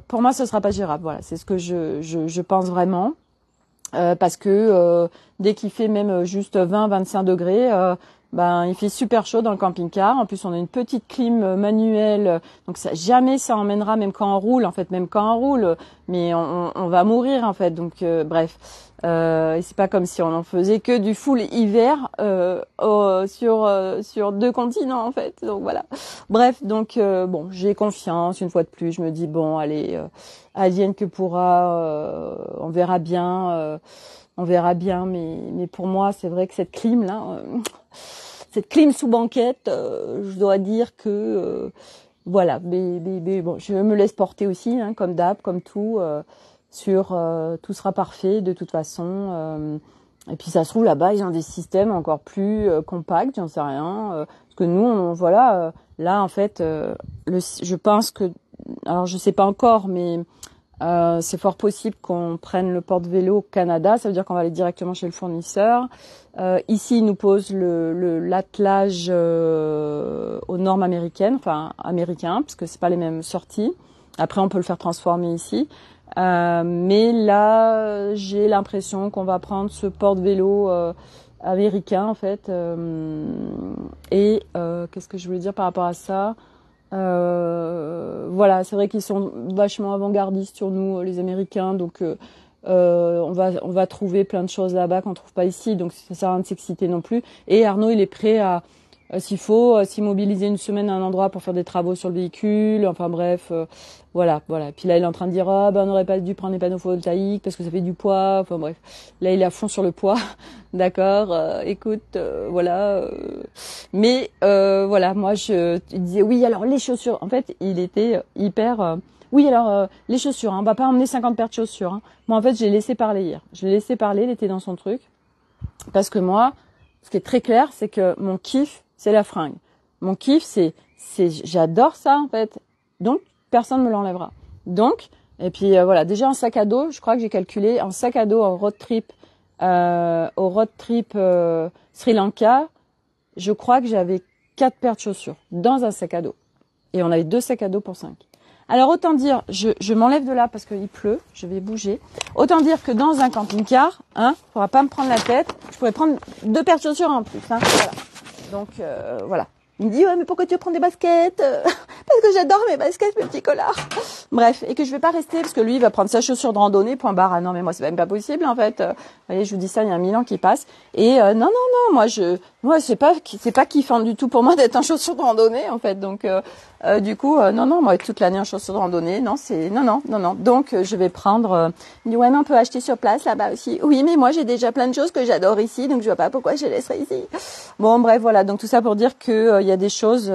pour moi ce sera pas gérable voilà c'est ce que je, je, je pense vraiment parce que dès qu'il fait même juste 20 25 degrés ben il fait super chaud dans le camping-car en plus on a une petite clim manuelle donc ça jamais ça emmènera même quand on roule en fait même quand on roule mais on, on va mourir en fait donc bref euh, et c'est pas comme si on en faisait que du full hiver euh, sur euh, sur deux continents en fait. Donc voilà. Bref, donc euh, bon, j'ai confiance une fois de plus. Je me dis bon, allez, advienne que pourra. on verra bien. on verra bien. Mais mais pour moi, c'est vrai que cette clim là, cette clim sous banquette, je dois dire que voilà. Mais, mais, bon, je me laisse porter aussi, hein, comme d'hab, comme tout sur euh, tout sera parfait de toute façon. Euh, et puis ça se trouve là-bas, ils ont des systèmes encore plus euh, compacts, j'en sais rien. parce que nous, on, voilà, là en fait, je pense que, alors je sais pas encore, mais c'est fort possible qu'on prenne le porte-vélo au Canada, ça veut dire qu'on va aller directement chez le fournisseur. ici, ils nous posent l'attelage aux normes américaines, enfin américains, parce que c'est pas les mêmes sorties. Après, on peut le faire transformer ici. Euh, mais là, j'ai l'impression qu'on va prendre ce porte-vélo euh, américain en fait. Euh, et qu'est-ce que je voulais dire par rapport à ça Voilà, c'est vrai qu'ils sont vachement avant-gardistes sur nous, les Américains. Donc on va on va trouver plein de choses là-bas qu'on trouve pas ici. Donc ça sert à rien de s'exciter non plus. Et Arnaud, il est prêt à euh, s'il faut euh, s'immobiliser une semaine à un endroit pour faire des travaux sur le véhicule, enfin bref, euh, voilà, voilà. Puis là, il est en train de dire, ah ben on n'aurait pas dû prendre les panneaux photovoltaïques parce que ça fait du poids, enfin bref. Là, il est à fond sur le poids, [laughs] d'accord. écoute, voilà. Mais voilà, moi je disais, oui, alors les chaussures. En fait, il était hyper. oui, alors les chaussures. Hein, on va pas emmener 50 paires de chaussures. Hein. Moi, en fait, j'ai laissé parler hier. Je l'ai laissé parler. Il était dans son truc parce que moi, ce qui est très clair, c'est que mon kiff c'est la fringue. Mon kiff, c'est, c'est, j'adore ça en fait. Donc personne ne me l'enlèvera. Donc et puis euh, voilà, déjà en sac à dos, je crois que j'ai calculé en sac à dos en road trip, euh, au road trip euh, Sri Lanka, je crois que j'avais quatre paires de chaussures dans un sac à dos. Et on avait deux sacs à dos pour cinq. Alors autant dire, je, m'enlève de là parce qu'il pleut, je vais bouger. Autant dire que dans un camping-car, hein, pourra pas me prendre la tête. Je pourrais prendre deux paires de chaussures en plus. Hein, voilà. Donc euh, voilà. Il me dit ouais mais pourquoi tu veux prendre des baskets [laughs] Parce que j'adore mes baskets, mes petits collards. Bref, et que je vais pas rester parce que lui il va prendre sa chaussure de randonnée point barre. Ah non mais moi c'est même pas possible en fait. Euh, vous voyez, je vous dis ça, il y a mille ans qui passe. Et euh, non non non, moi je, moi c'est pas c'est pas kiffant du tout pour moi d'être en chaussure de randonnée en fait. Donc euh, du coup, euh, non, non, moi, toute l'année en chaussures de randonnée, non, c'est, non, non, non, non. Donc, euh, je vais prendre, il ouais, mais on peut acheter sur place là-bas aussi. Oui, mais moi, j'ai déjà plein de choses que j'adore ici, donc je vois pas pourquoi je les laisserai ici. Bon, bref, voilà. Donc, tout ça pour dire que il y a des choses,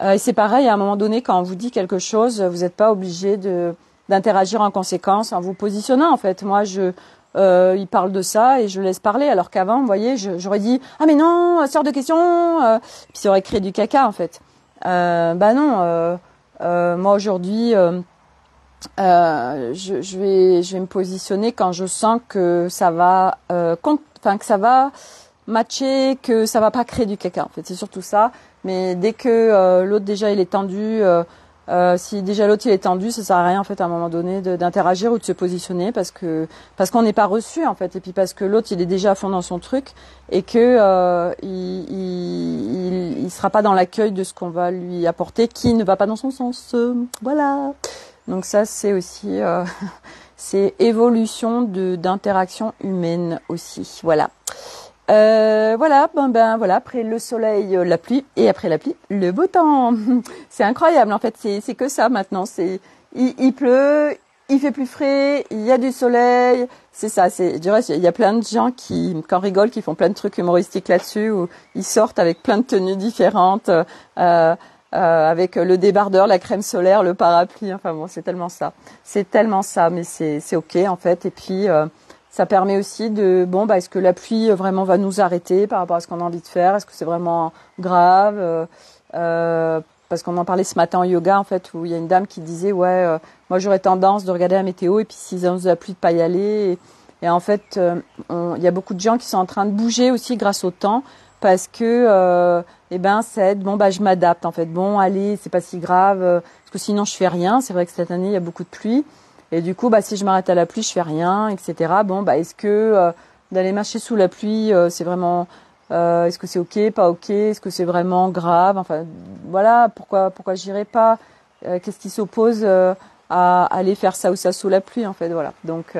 et c'est pareil, à un moment donné, quand on vous dit quelque chose, vous n'êtes pas obligé de, d'interagir en conséquence en vous positionnant, en fait. Moi, je, il parle de ça et je laisse parler. Alors qu'avant, vous voyez, j'aurais dit ah mais non, sort de question, puis ça aurait créé du caca en fait. Ben non, euh, euh, moi aujourd'hui, je, vais, je vais me positionner quand je sens que ça va, enfin que ça va matcher, que ça va pas créer du caca. fait, c'est surtout ça. Mais dès que l'autre déjà il est tendu euh, si déjà l'autre il est tendu, ça sert à rien en fait à un moment donné d'interagir ou de se positionner parce que parce qu'on n'est pas reçu en fait et puis parce que l'autre il est déjà à fond dans son truc et que euh, il, il, sera pas dans l'accueil de ce qu'on va lui apporter qui ne va pas dans son sens. Voilà. Donc ça c'est aussi euh, [laughs] c'est évolution de d'interaction humaine aussi. Voilà. Euh, voilà, ben, ben voilà, après le soleil, euh, la pluie et après la pluie, le beau temps. [laughs] C'est incroyable en fait, c'est que ça maintenant. C'est il, pleut, il fait plus frais, il y a du soleil. C'est ça. C'est du reste, il y a plein de gens qui, quand rigolent, qui font plein de trucs humoristiques là-dessus où ils sortent avec plein de tenues différentes. Euh, avec le débardeur, la crème solaire, le parapluie. Enfin bon, c'est tellement ça. C'est tellement ça, mais c'est ok en fait. Et puis ça permet aussi de bon bah est-ce que la pluie euh, vraiment va nous arrêter par rapport à ce qu'on a envie de faire Est-ce que c'est vraiment grave euh, euh, Parce qu'on en parlait ce matin en yoga en fait où il y a une dame qui disait ouais moi j'aurais tendance de regarder la météo et puis si ça de la pluie de pas y aller. Et, en fait il y a beaucoup de gens qui sont en train de bouger aussi grâce au temps parce que eh ben c'est bon bah je m'adapte en fait bon allez c'est pas si grave parce que sinon je fais rien c'est vrai que cette année il y a beaucoup de pluie et du coup, bah, si je m'arrête à la pluie, je fais rien, etc. Bon, bah, est-ce que euh, d'aller marcher sous la pluie, euh, c'est vraiment, euh, est-ce que c'est ok, pas ok, est-ce que c'est vraiment grave Enfin, voilà, pourquoi, pourquoi j'irai pas Qu'est-ce qui s'oppose à aller faire ça ou ça sous la pluie, en fait, voilà. Donc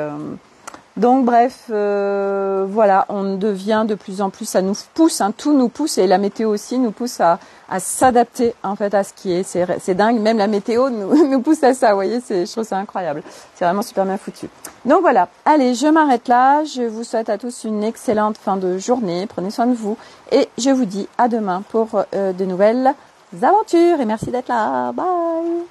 donc bref, euh, voilà, on devient de plus en plus, ça nous pousse, hein, tout nous pousse et la météo aussi nous pousse à, à s'adapter en fait à ce qui est. C'est, dingue, même la météo nous, [laughs] nous pousse à ça, vous voyez, c'est, je trouve ça incroyable. C'est vraiment super bien foutu. Donc voilà, allez, je m'arrête là. Je vous souhaite à tous une excellente fin de journée. Prenez soin de vous et je vous dis à demain pour euh, de nouvelles aventures et merci d'être là. Bye